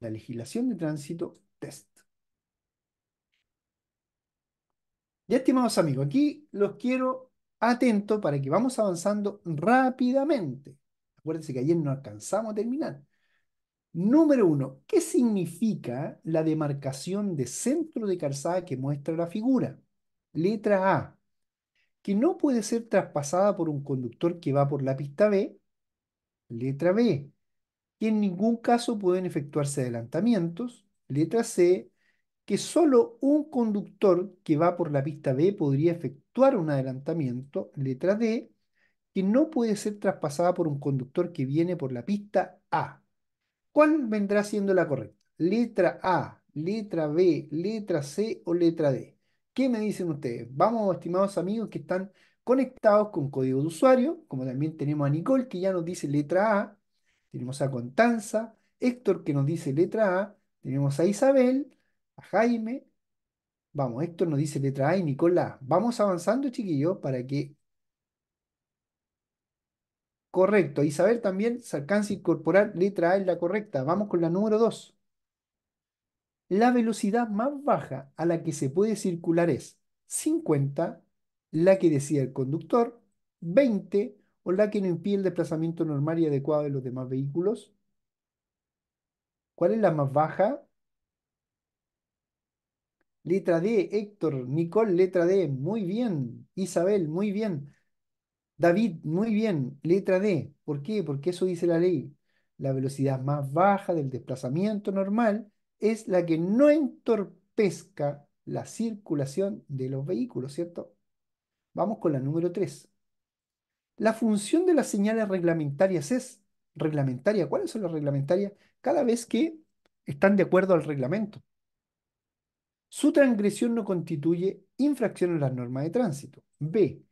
la legislación de tránsito test. Ya, estimados amigos, aquí los quiero atento para que vamos avanzando rápidamente. Acuérdense que ayer no alcanzamos a terminar. Número uno, ¿qué significa la demarcación de centro de calzada que muestra la figura? Letra A, que no puede ser traspasada por un conductor que va por la pista B. Letra B, que en ningún caso pueden efectuarse adelantamientos. Letra C, que solo un conductor que va por la pista B podría efectuar un adelantamiento. Letra D, que no puede ser traspasada por un conductor que viene por la pista A. ¿Cuál vendrá siendo la correcta? ¿Letra A, letra B, letra C o letra D? ¿Qué me dicen ustedes? Vamos, estimados amigos que están conectados con código de usuario, como también tenemos a Nicole que ya nos dice letra A, tenemos a Constanza, Héctor que nos dice letra A, tenemos a Isabel, a Jaime, vamos, Héctor nos dice letra A y A. Vamos avanzando, chiquillos, para que Correcto. Isabel también también alcanza a incorporar letra A es la correcta. Vamos con la número 2. La velocidad más baja a la que se puede circular es 50, la que decía el conductor, 20 o la que no impide el desplazamiento normal y adecuado de los demás vehículos. ¿Cuál es la más baja? Letra D, Héctor, Nicole, letra D, muy bien. Isabel, muy bien. David, muy bien, letra D. ¿Por qué? Porque eso dice la ley. La velocidad más baja del desplazamiento normal es la que no entorpezca la circulación de los vehículos, ¿cierto? Vamos con la número 3. La función de las señales reglamentarias es reglamentaria. ¿Cuáles son las reglamentarias? Cada vez que están de acuerdo al reglamento. Su transgresión no constituye infracción a las normas de tránsito. B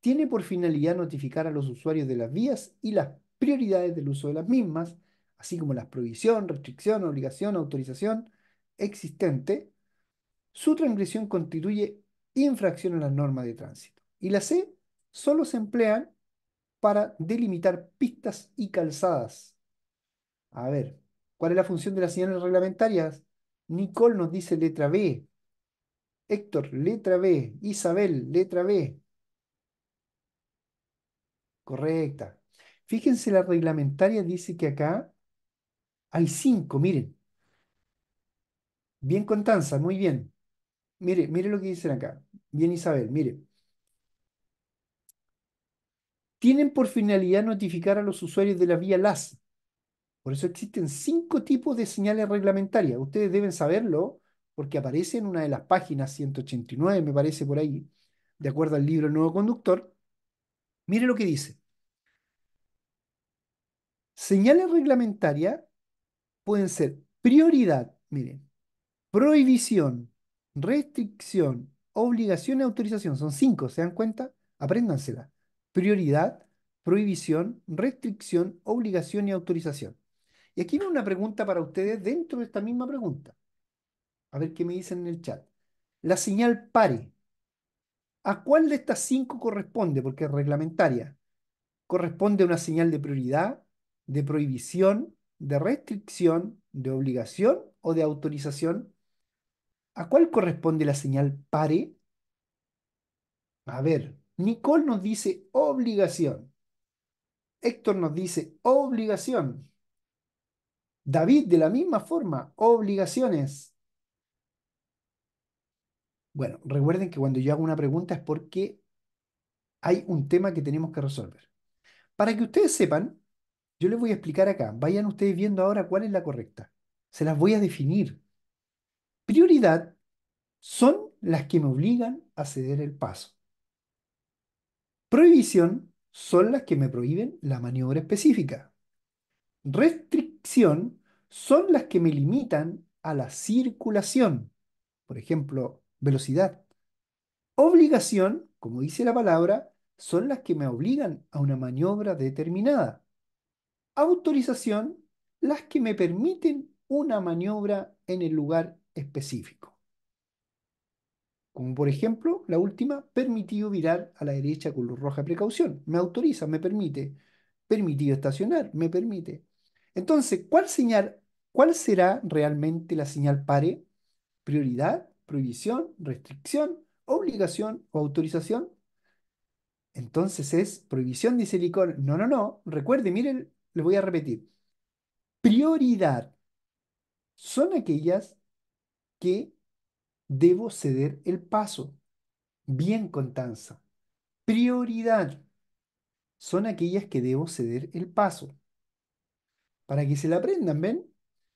tiene por finalidad notificar a los usuarios de las vías y las prioridades del uso de las mismas, así como la prohibición, restricción, obligación, autorización existente, su transgresión constituye infracción a las normas de tránsito. Y la C solo se emplean para delimitar pistas y calzadas. A ver, ¿cuál es la función de las señales reglamentarias? Nicole nos dice letra B. Héctor, letra B. Isabel, letra B correcta. Fíjense, la reglamentaria dice que acá hay cinco, miren. Bien, contanza muy bien. Mire, mire lo que dicen acá. Bien, Isabel, mire. Tienen por finalidad notificar a los usuarios de la vía LAS. Por eso existen cinco tipos de señales reglamentarias. Ustedes deben saberlo porque aparece en una de las páginas 189, me parece por ahí, de acuerdo al libro Nuevo Conductor, Mire lo que dice. Señales reglamentarias pueden ser prioridad, miren, prohibición, restricción, obligación y autorización. Son cinco, ¿se dan cuenta? Apréndansela. Prioridad, prohibición, restricción, obligación y autorización. Y aquí viene una pregunta para ustedes dentro de esta misma pregunta. A ver qué me dicen en el chat. La señal pare ¿A cuál de estas cinco corresponde? Porque es reglamentaria. Corresponde a una señal de prioridad, de prohibición, de restricción, de obligación o de autorización. ¿A cuál corresponde la señal pare? A ver, Nicole nos dice obligación. Héctor nos dice obligación. David de la misma forma, obligaciones. Bueno, recuerden que cuando yo hago una pregunta es porque hay un tema que tenemos que resolver. Para que ustedes sepan, yo les voy a explicar acá. Vayan ustedes viendo ahora cuál es la correcta. Se las voy a definir. Prioridad son las que me obligan a ceder el paso. Prohibición son las que me prohíben la maniobra específica. Restricción son las que me limitan a la circulación. Por ejemplo, velocidad. Obligación, como dice la palabra, son las que me obligan a una maniobra determinada. Autorización, las que me permiten una maniobra en el lugar específico. Como por ejemplo, la última, permitido virar a la derecha con luz roja precaución. Me autoriza, me permite. Permitido estacionar, me permite. Entonces, ¿cuál señal, cuál será realmente la señal pare? Prioridad prohibición, restricción, obligación o autorización. Entonces es prohibición, dice Licor. No, no, no. Recuerde, miren, les voy a repetir. Prioridad son aquellas que debo ceder el paso. Bien, Contanza. Prioridad son aquellas que debo ceder el paso. Para que se la aprendan, ¿ven?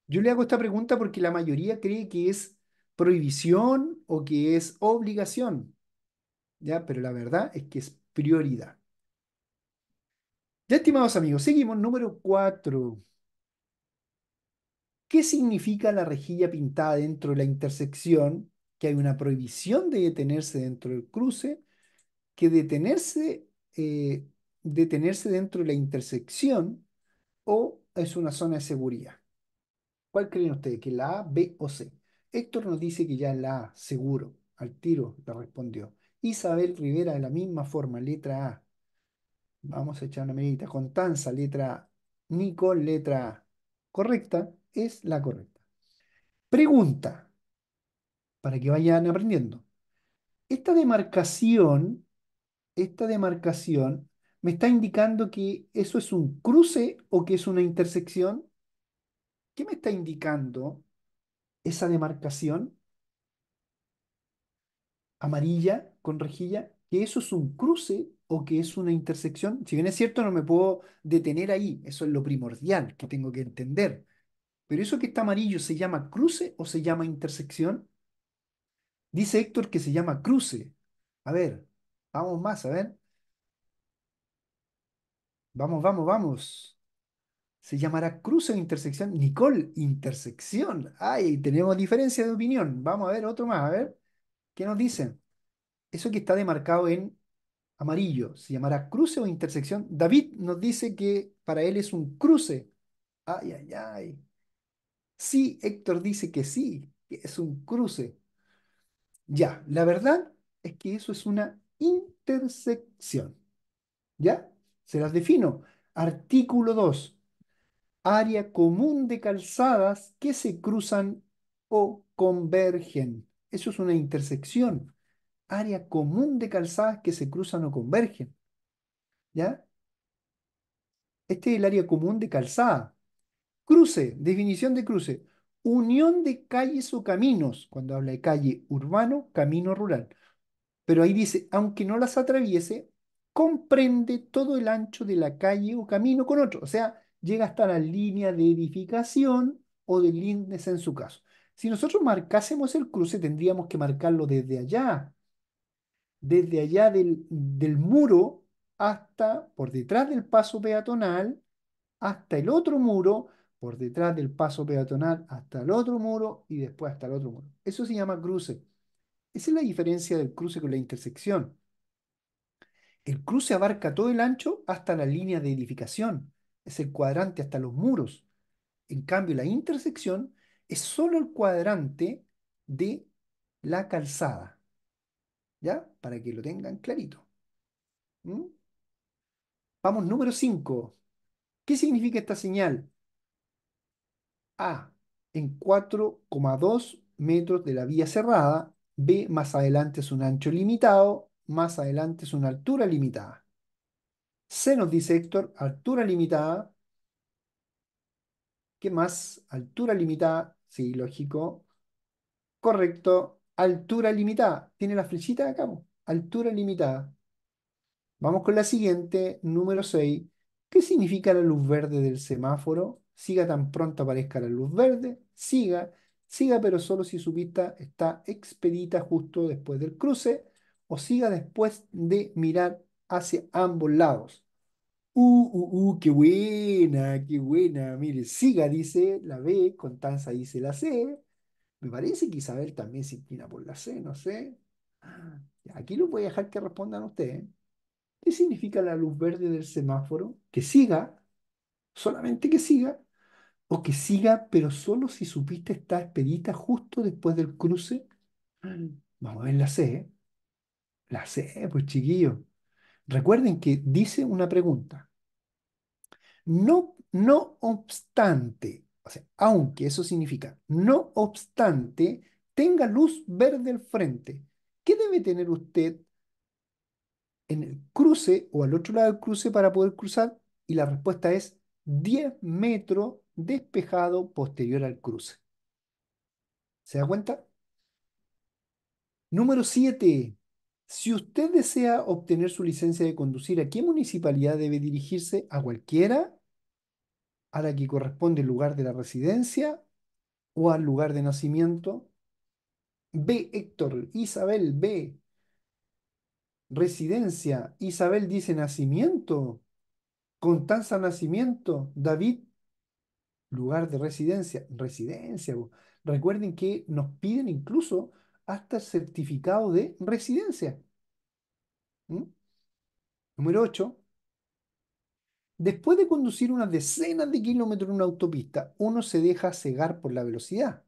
Yo le hago esta pregunta porque la mayoría cree que es prohibición o que es obligación. ¿Ya? Pero la verdad es que es prioridad. Ya, estimados amigos, seguimos número 4. ¿Qué significa la rejilla pintada dentro de la intersección? Que hay una prohibición de detenerse dentro del cruce, que detenerse, eh, detenerse dentro de la intersección o es una zona de seguridad. ¿Cuál creen ustedes? ¿Que la A, B o C? Héctor nos dice que ya la A, seguro, al tiro, la respondió. Isabel Rivera de la misma forma, letra A. Vamos a echar una medita. Contanza, letra A. Nico, letra A. Correcta, es la correcta. Pregunta, para que vayan aprendiendo. Esta demarcación, esta demarcación, ¿me está indicando que eso es un cruce o que es una intersección? ¿Qué me está indicando esa demarcación amarilla con rejilla, que eso es un cruce o que es una intersección. Si bien es cierto, no me puedo detener ahí, eso es lo primordial que tengo que entender. Pero eso que está amarillo se llama cruce o se llama intersección. Dice Héctor que se llama cruce. A ver, vamos más, a ver. Vamos, vamos, vamos se llamará cruce o intersección. Nicole, intersección. Ay, tenemos diferencia de opinión. Vamos a ver otro más, a ver. ¿Qué nos dicen? Eso que está demarcado en amarillo, se llamará cruce o intersección. David nos dice que para él es un cruce. Ay, ay, ay. Sí, Héctor dice que sí, que es un cruce. Ya, la verdad es que eso es una intersección. ¿Ya? Se las defino. Artículo 2 área común de calzadas que se cruzan o convergen. Eso es una intersección, área común de calzadas que se cruzan o convergen. ¿Ya? Este es el área común de calzada. Cruce, definición de cruce. Unión de calles o caminos, cuando habla de calle urbano, camino rural. Pero ahí dice, aunque no las atraviese, comprende todo el ancho de la calle o camino con otro. O sea, llega hasta la línea de edificación o del índice en su caso. Si nosotros marcásemos el cruce, tendríamos que marcarlo desde allá, desde allá del, del muro hasta por detrás del paso peatonal, hasta el otro muro, por detrás del paso peatonal hasta el otro muro y después hasta el otro muro. Eso se llama cruce. Esa es la diferencia del cruce con la intersección. El cruce abarca todo el ancho hasta la línea de edificación es el cuadrante hasta los muros. En cambio, la intersección es solo el cuadrante de la calzada. ¿Ya? Para que lo tengan clarito. ¿Mm? Vamos, número 5. ¿Qué significa esta señal? A, en 4,2 metros de la vía cerrada. B, más adelante es un ancho limitado. Más adelante es una altura limitada. Se nos dice Héctor, altura limitada. ¿Qué más? Altura limitada. Sí, lógico. Correcto. Altura limitada. ¿Tiene la flechita acá? Altura limitada. Vamos con la siguiente, número 6. ¿Qué significa la luz verde del semáforo? Siga tan pronto aparezca la luz verde. Siga. Siga pero solo si su pista está expedita justo después del cruce o siga después de mirar hacia ambos lados. Uh, uh, uh, qué buena, qué buena. Mire, Siga dice la B, Constanza dice la C. Me parece que Isabel también se inclina por la C, no sé. Ah, aquí lo voy a dejar que respondan ustedes. ¿Qué significa la luz verde del semáforo? Que siga, solamente que siga, o que siga, pero solo si su pista está expedita justo después del cruce. Vamos a ver la C. ¿eh? La C, pues chiquillo. Recuerden que dice una pregunta. No, no obstante, o sea, aunque eso significa, no obstante, tenga luz verde al frente. ¿Qué debe tener usted en el cruce o al otro lado del cruce para poder cruzar? Y la respuesta es 10 metros despejado posterior al cruce. ¿Se da cuenta? Número 7. Si usted desea obtener su licencia de conducir, ¿a qué municipalidad debe dirigirse? ¿A cualquiera? ¿A la que corresponde el lugar de la residencia o al lugar de nacimiento? B. Héctor, Isabel, B. Residencia, Isabel dice nacimiento. Constanza, nacimiento. David, lugar de residencia. Residencia. Recuerden que nos piden incluso hasta el certificado de residencia. Número 8. Después de conducir unas decenas de kilómetros en una autopista, uno se deja cegar por la velocidad.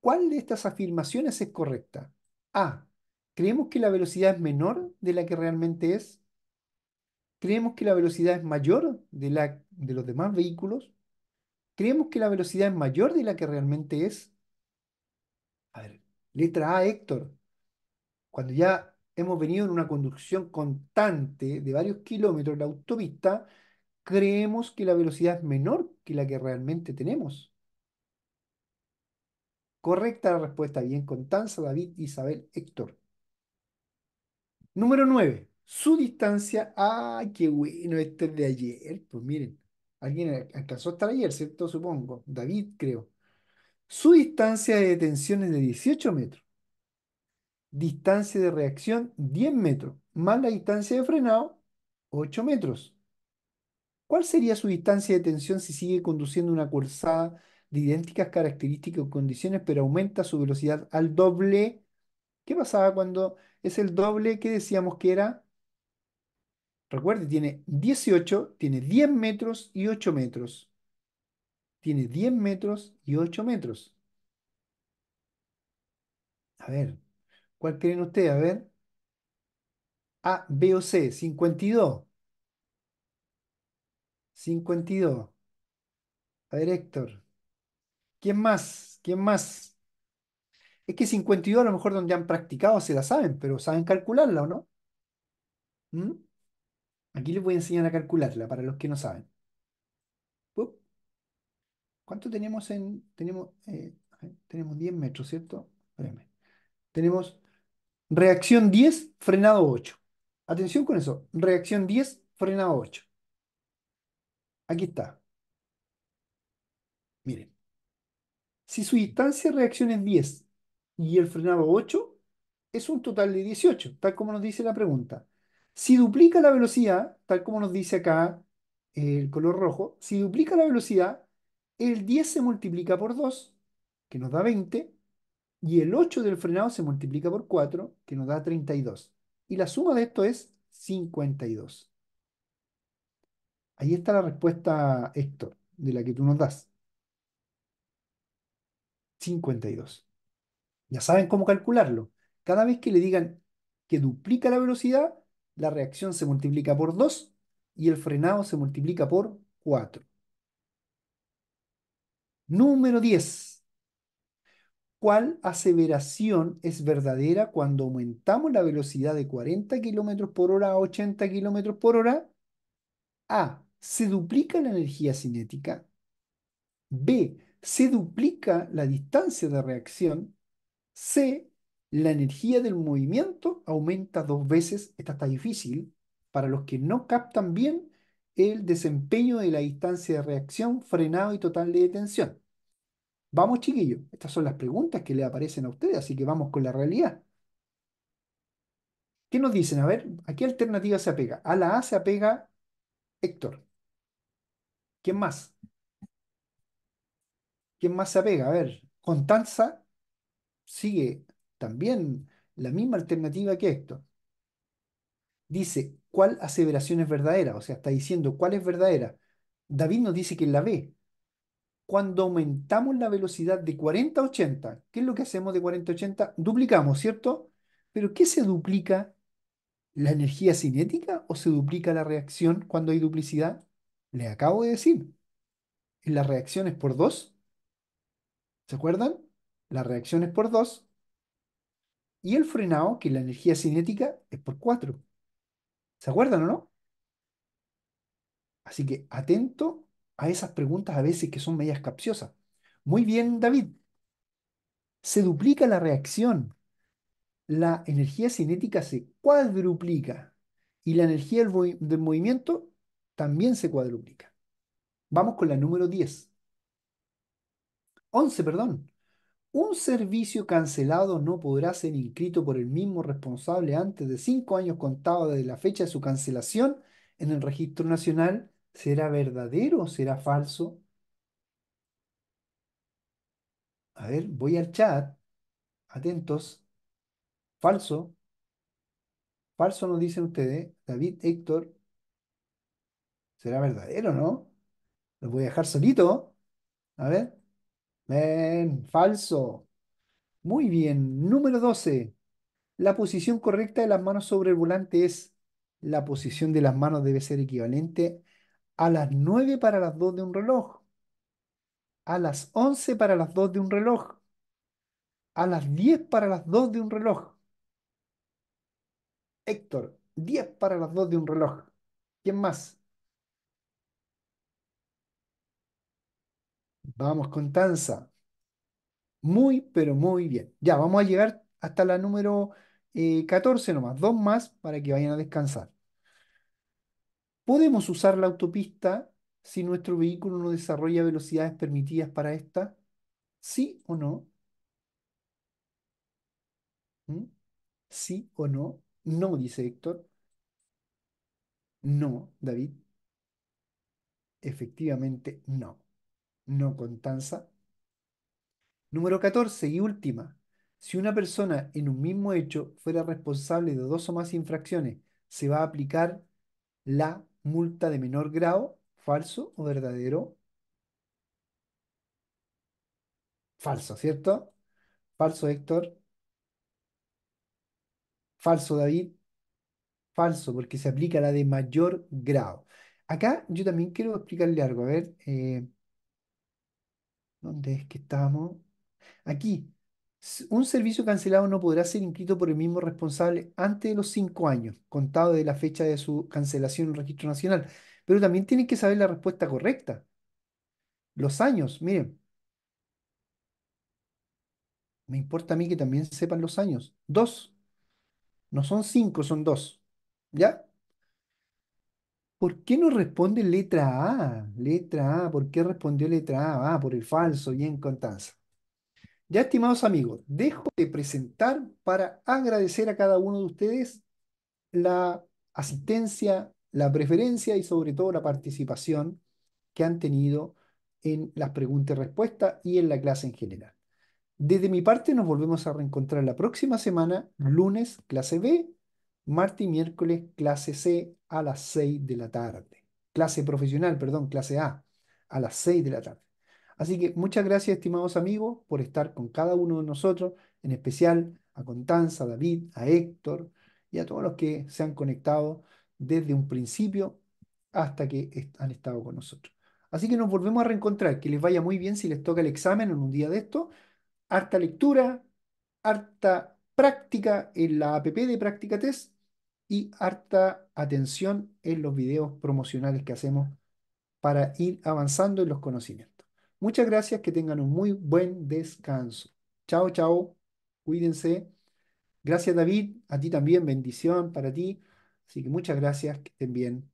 ¿Cuál de estas afirmaciones es correcta? A. Creemos que la velocidad es menor de la que realmente es. Creemos que la velocidad es mayor de, la, de los demás vehículos. Creemos que la velocidad es mayor de la que realmente es. A ver, Letra A, Héctor. Cuando ya hemos venido en una conducción constante de varios kilómetros en la autopista, creemos que la velocidad es menor que la que realmente tenemos. Correcta la respuesta, bien, Constanza, David, Isabel, Héctor. Número 9. Su distancia. ¡Ay, qué bueno! Este es de ayer. Pues miren, alguien alcanzó a estar ayer, ¿cierto? Supongo. David, creo. Su distancia de detención es de 18 metros. Distancia de reacción 10 metros, más la distancia de frenado 8 metros. ¿Cuál sería su distancia de detención si sigue conduciendo una cursada de idénticas características o condiciones, pero aumenta su velocidad al doble? ¿Qué pasaba cuando es el doble que decíamos que era? Recuerde, tiene 18, tiene 10 metros y 8 metros tiene 10 metros y 8 metros. A ver, ¿cuál creen ustedes? A ver. A, B o C, 52. 52. A ver, Héctor. ¿Quién más? ¿Quién más? Es que 52 a lo mejor donde han practicado se la saben, pero saben calcularla o no. ¿Mm? Aquí les voy a enseñar a calcularla para los que no saben. ¿Cuánto tenemos en...? Tenemos, eh, tenemos 10 metros, ¿cierto? Espérame. Tenemos reacción 10, frenado 8. Atención con eso. Reacción 10, frenado 8. Aquí está. Miren. Si su distancia de reacción es 10 y el frenado 8, es un total de 18, tal como nos dice la pregunta. Si duplica la velocidad, tal como nos dice acá el color rojo, si duplica la velocidad, el 10 se multiplica por 2, que nos da 20, y el 8 del frenado se multiplica por 4, que nos da 32. Y la suma de esto es 52. Ahí está la respuesta, Héctor, de la que tú nos das. 52. Ya saben cómo calcularlo. Cada vez que le digan que duplica la velocidad, la reacción se multiplica por 2 y el frenado se multiplica por 4. Número 10. ¿Cuál aseveración es verdadera cuando aumentamos la velocidad de 40 km por hora a 80 km por hora? A. Se duplica la energía cinética. B. Se duplica la distancia de reacción. C. La energía del movimiento aumenta dos veces. Esta está difícil. Para los que no captan bien, el desempeño de la distancia de reacción, frenado y total de detención. Vamos, chiquillos, estas son las preguntas que le aparecen a ustedes, así que vamos con la realidad. ¿Qué nos dicen? A ver, ¿a qué alternativa se apega? A la A se apega Héctor. ¿Quién más? ¿Quién más se apega? A ver, Constanza sigue también la misma alternativa que Héctor dice cuál aseveración es verdadera, o sea, está diciendo cuál es verdadera. David nos dice que la ve. Cuando aumentamos la velocidad de 40 a 80, ¿qué es lo que hacemos de 40 a 80? Duplicamos, ¿cierto? Pero ¿qué se duplica? ¿La energía cinética o se duplica la reacción cuando hay duplicidad? Le acabo de decir. La reacción es por 2. ¿Se acuerdan? La reacción es por 2. Y el frenado, que la energía cinética, es por 4. ¿Se acuerdan o no? Así que atento a esas preguntas a veces que son medias capciosas. Muy bien, David. Se duplica la reacción. La energía cinética se cuadruplica y la energía del, movimiento también se cuadruplica. Vamos con la número 10. 11, perdón un servicio cancelado no podrá ser inscrito por el mismo responsable antes de cinco años contados desde la fecha de su cancelación en el registro nacional. ¿Será verdadero o será falso? A ver, voy al chat. Atentos. Falso. Falso nos dicen ustedes. David, Héctor. ¿Será verdadero, no? Los voy a dejar solito. A ver. Bien, falso. Muy bien. Número 12. La posición correcta de las manos sobre el volante es la posición de las manos debe ser equivalente a las 9 para las 2 de un reloj, a las 11 para las 2 de un reloj, a las 10 para las 2 de un reloj. Héctor, 10 para las 2 de un reloj. ¿Quién más? Vamos, con tanza Muy, pero muy bien. Ya, vamos a llegar hasta la número 14 eh, nomás, dos más para que vayan a descansar. ¿Podemos usar la autopista si nuestro vehículo no desarrolla velocidades permitidas para esta? ¿Sí o no? ¿Mm? ¿Sí o no? No, dice Héctor. No, David. Efectivamente, no no Constanza. Número 14 y última. Si una persona en un mismo hecho fuera responsable de dos o más infracciones, ¿se va a aplicar la multa de menor grado? ¿Falso o verdadero? Falso, ¿cierto? Falso, Héctor. Falso, David. Falso, porque se aplica la de mayor grado. Acá yo también quiero explicarle algo. A ver, eh, ¿Dónde es que estamos? Aquí. Un servicio cancelado no podrá ser inscrito por el mismo responsable antes de los cinco años, contado de la fecha de su cancelación en registro nacional. Pero también tienen que saber la respuesta correcta. Los años, miren. Me importa a mí que también sepan los años. Dos. No son cinco, son dos. ¿Ya? ¿Por qué no responde letra A? Letra A, ¿por qué respondió letra A? Ah, por el falso, y en contanza. Ya, estimados amigos, dejo de presentar para agradecer a cada uno de ustedes la asistencia, la preferencia y sobre todo la participación que han tenido en las preguntas y respuestas y en la clase en general. Desde mi parte nos volvemos a reencontrar la próxima semana, lunes, clase B, martes y miércoles clase C a las 6 de la tarde. Clase profesional, perdón, clase A, a las 6 de la tarde. Así que muchas gracias, estimados amigos, por estar con cada uno de nosotros, en especial a Contanza, a David, a Héctor y a todos los que se han conectado desde un principio hasta que han estado con nosotros. Así que nos volvemos a reencontrar. Que les vaya muy bien si les toca el examen en un día de esto. Harta lectura, harta práctica en la APP de práctica test y harta atención en los videos promocionales que hacemos para ir avanzando en los conocimientos. Muchas gracias, que tengan un muy buen descanso. Chao, chao, cuídense. Gracias David, a ti también, bendición para ti. Así que muchas gracias, que estén bien.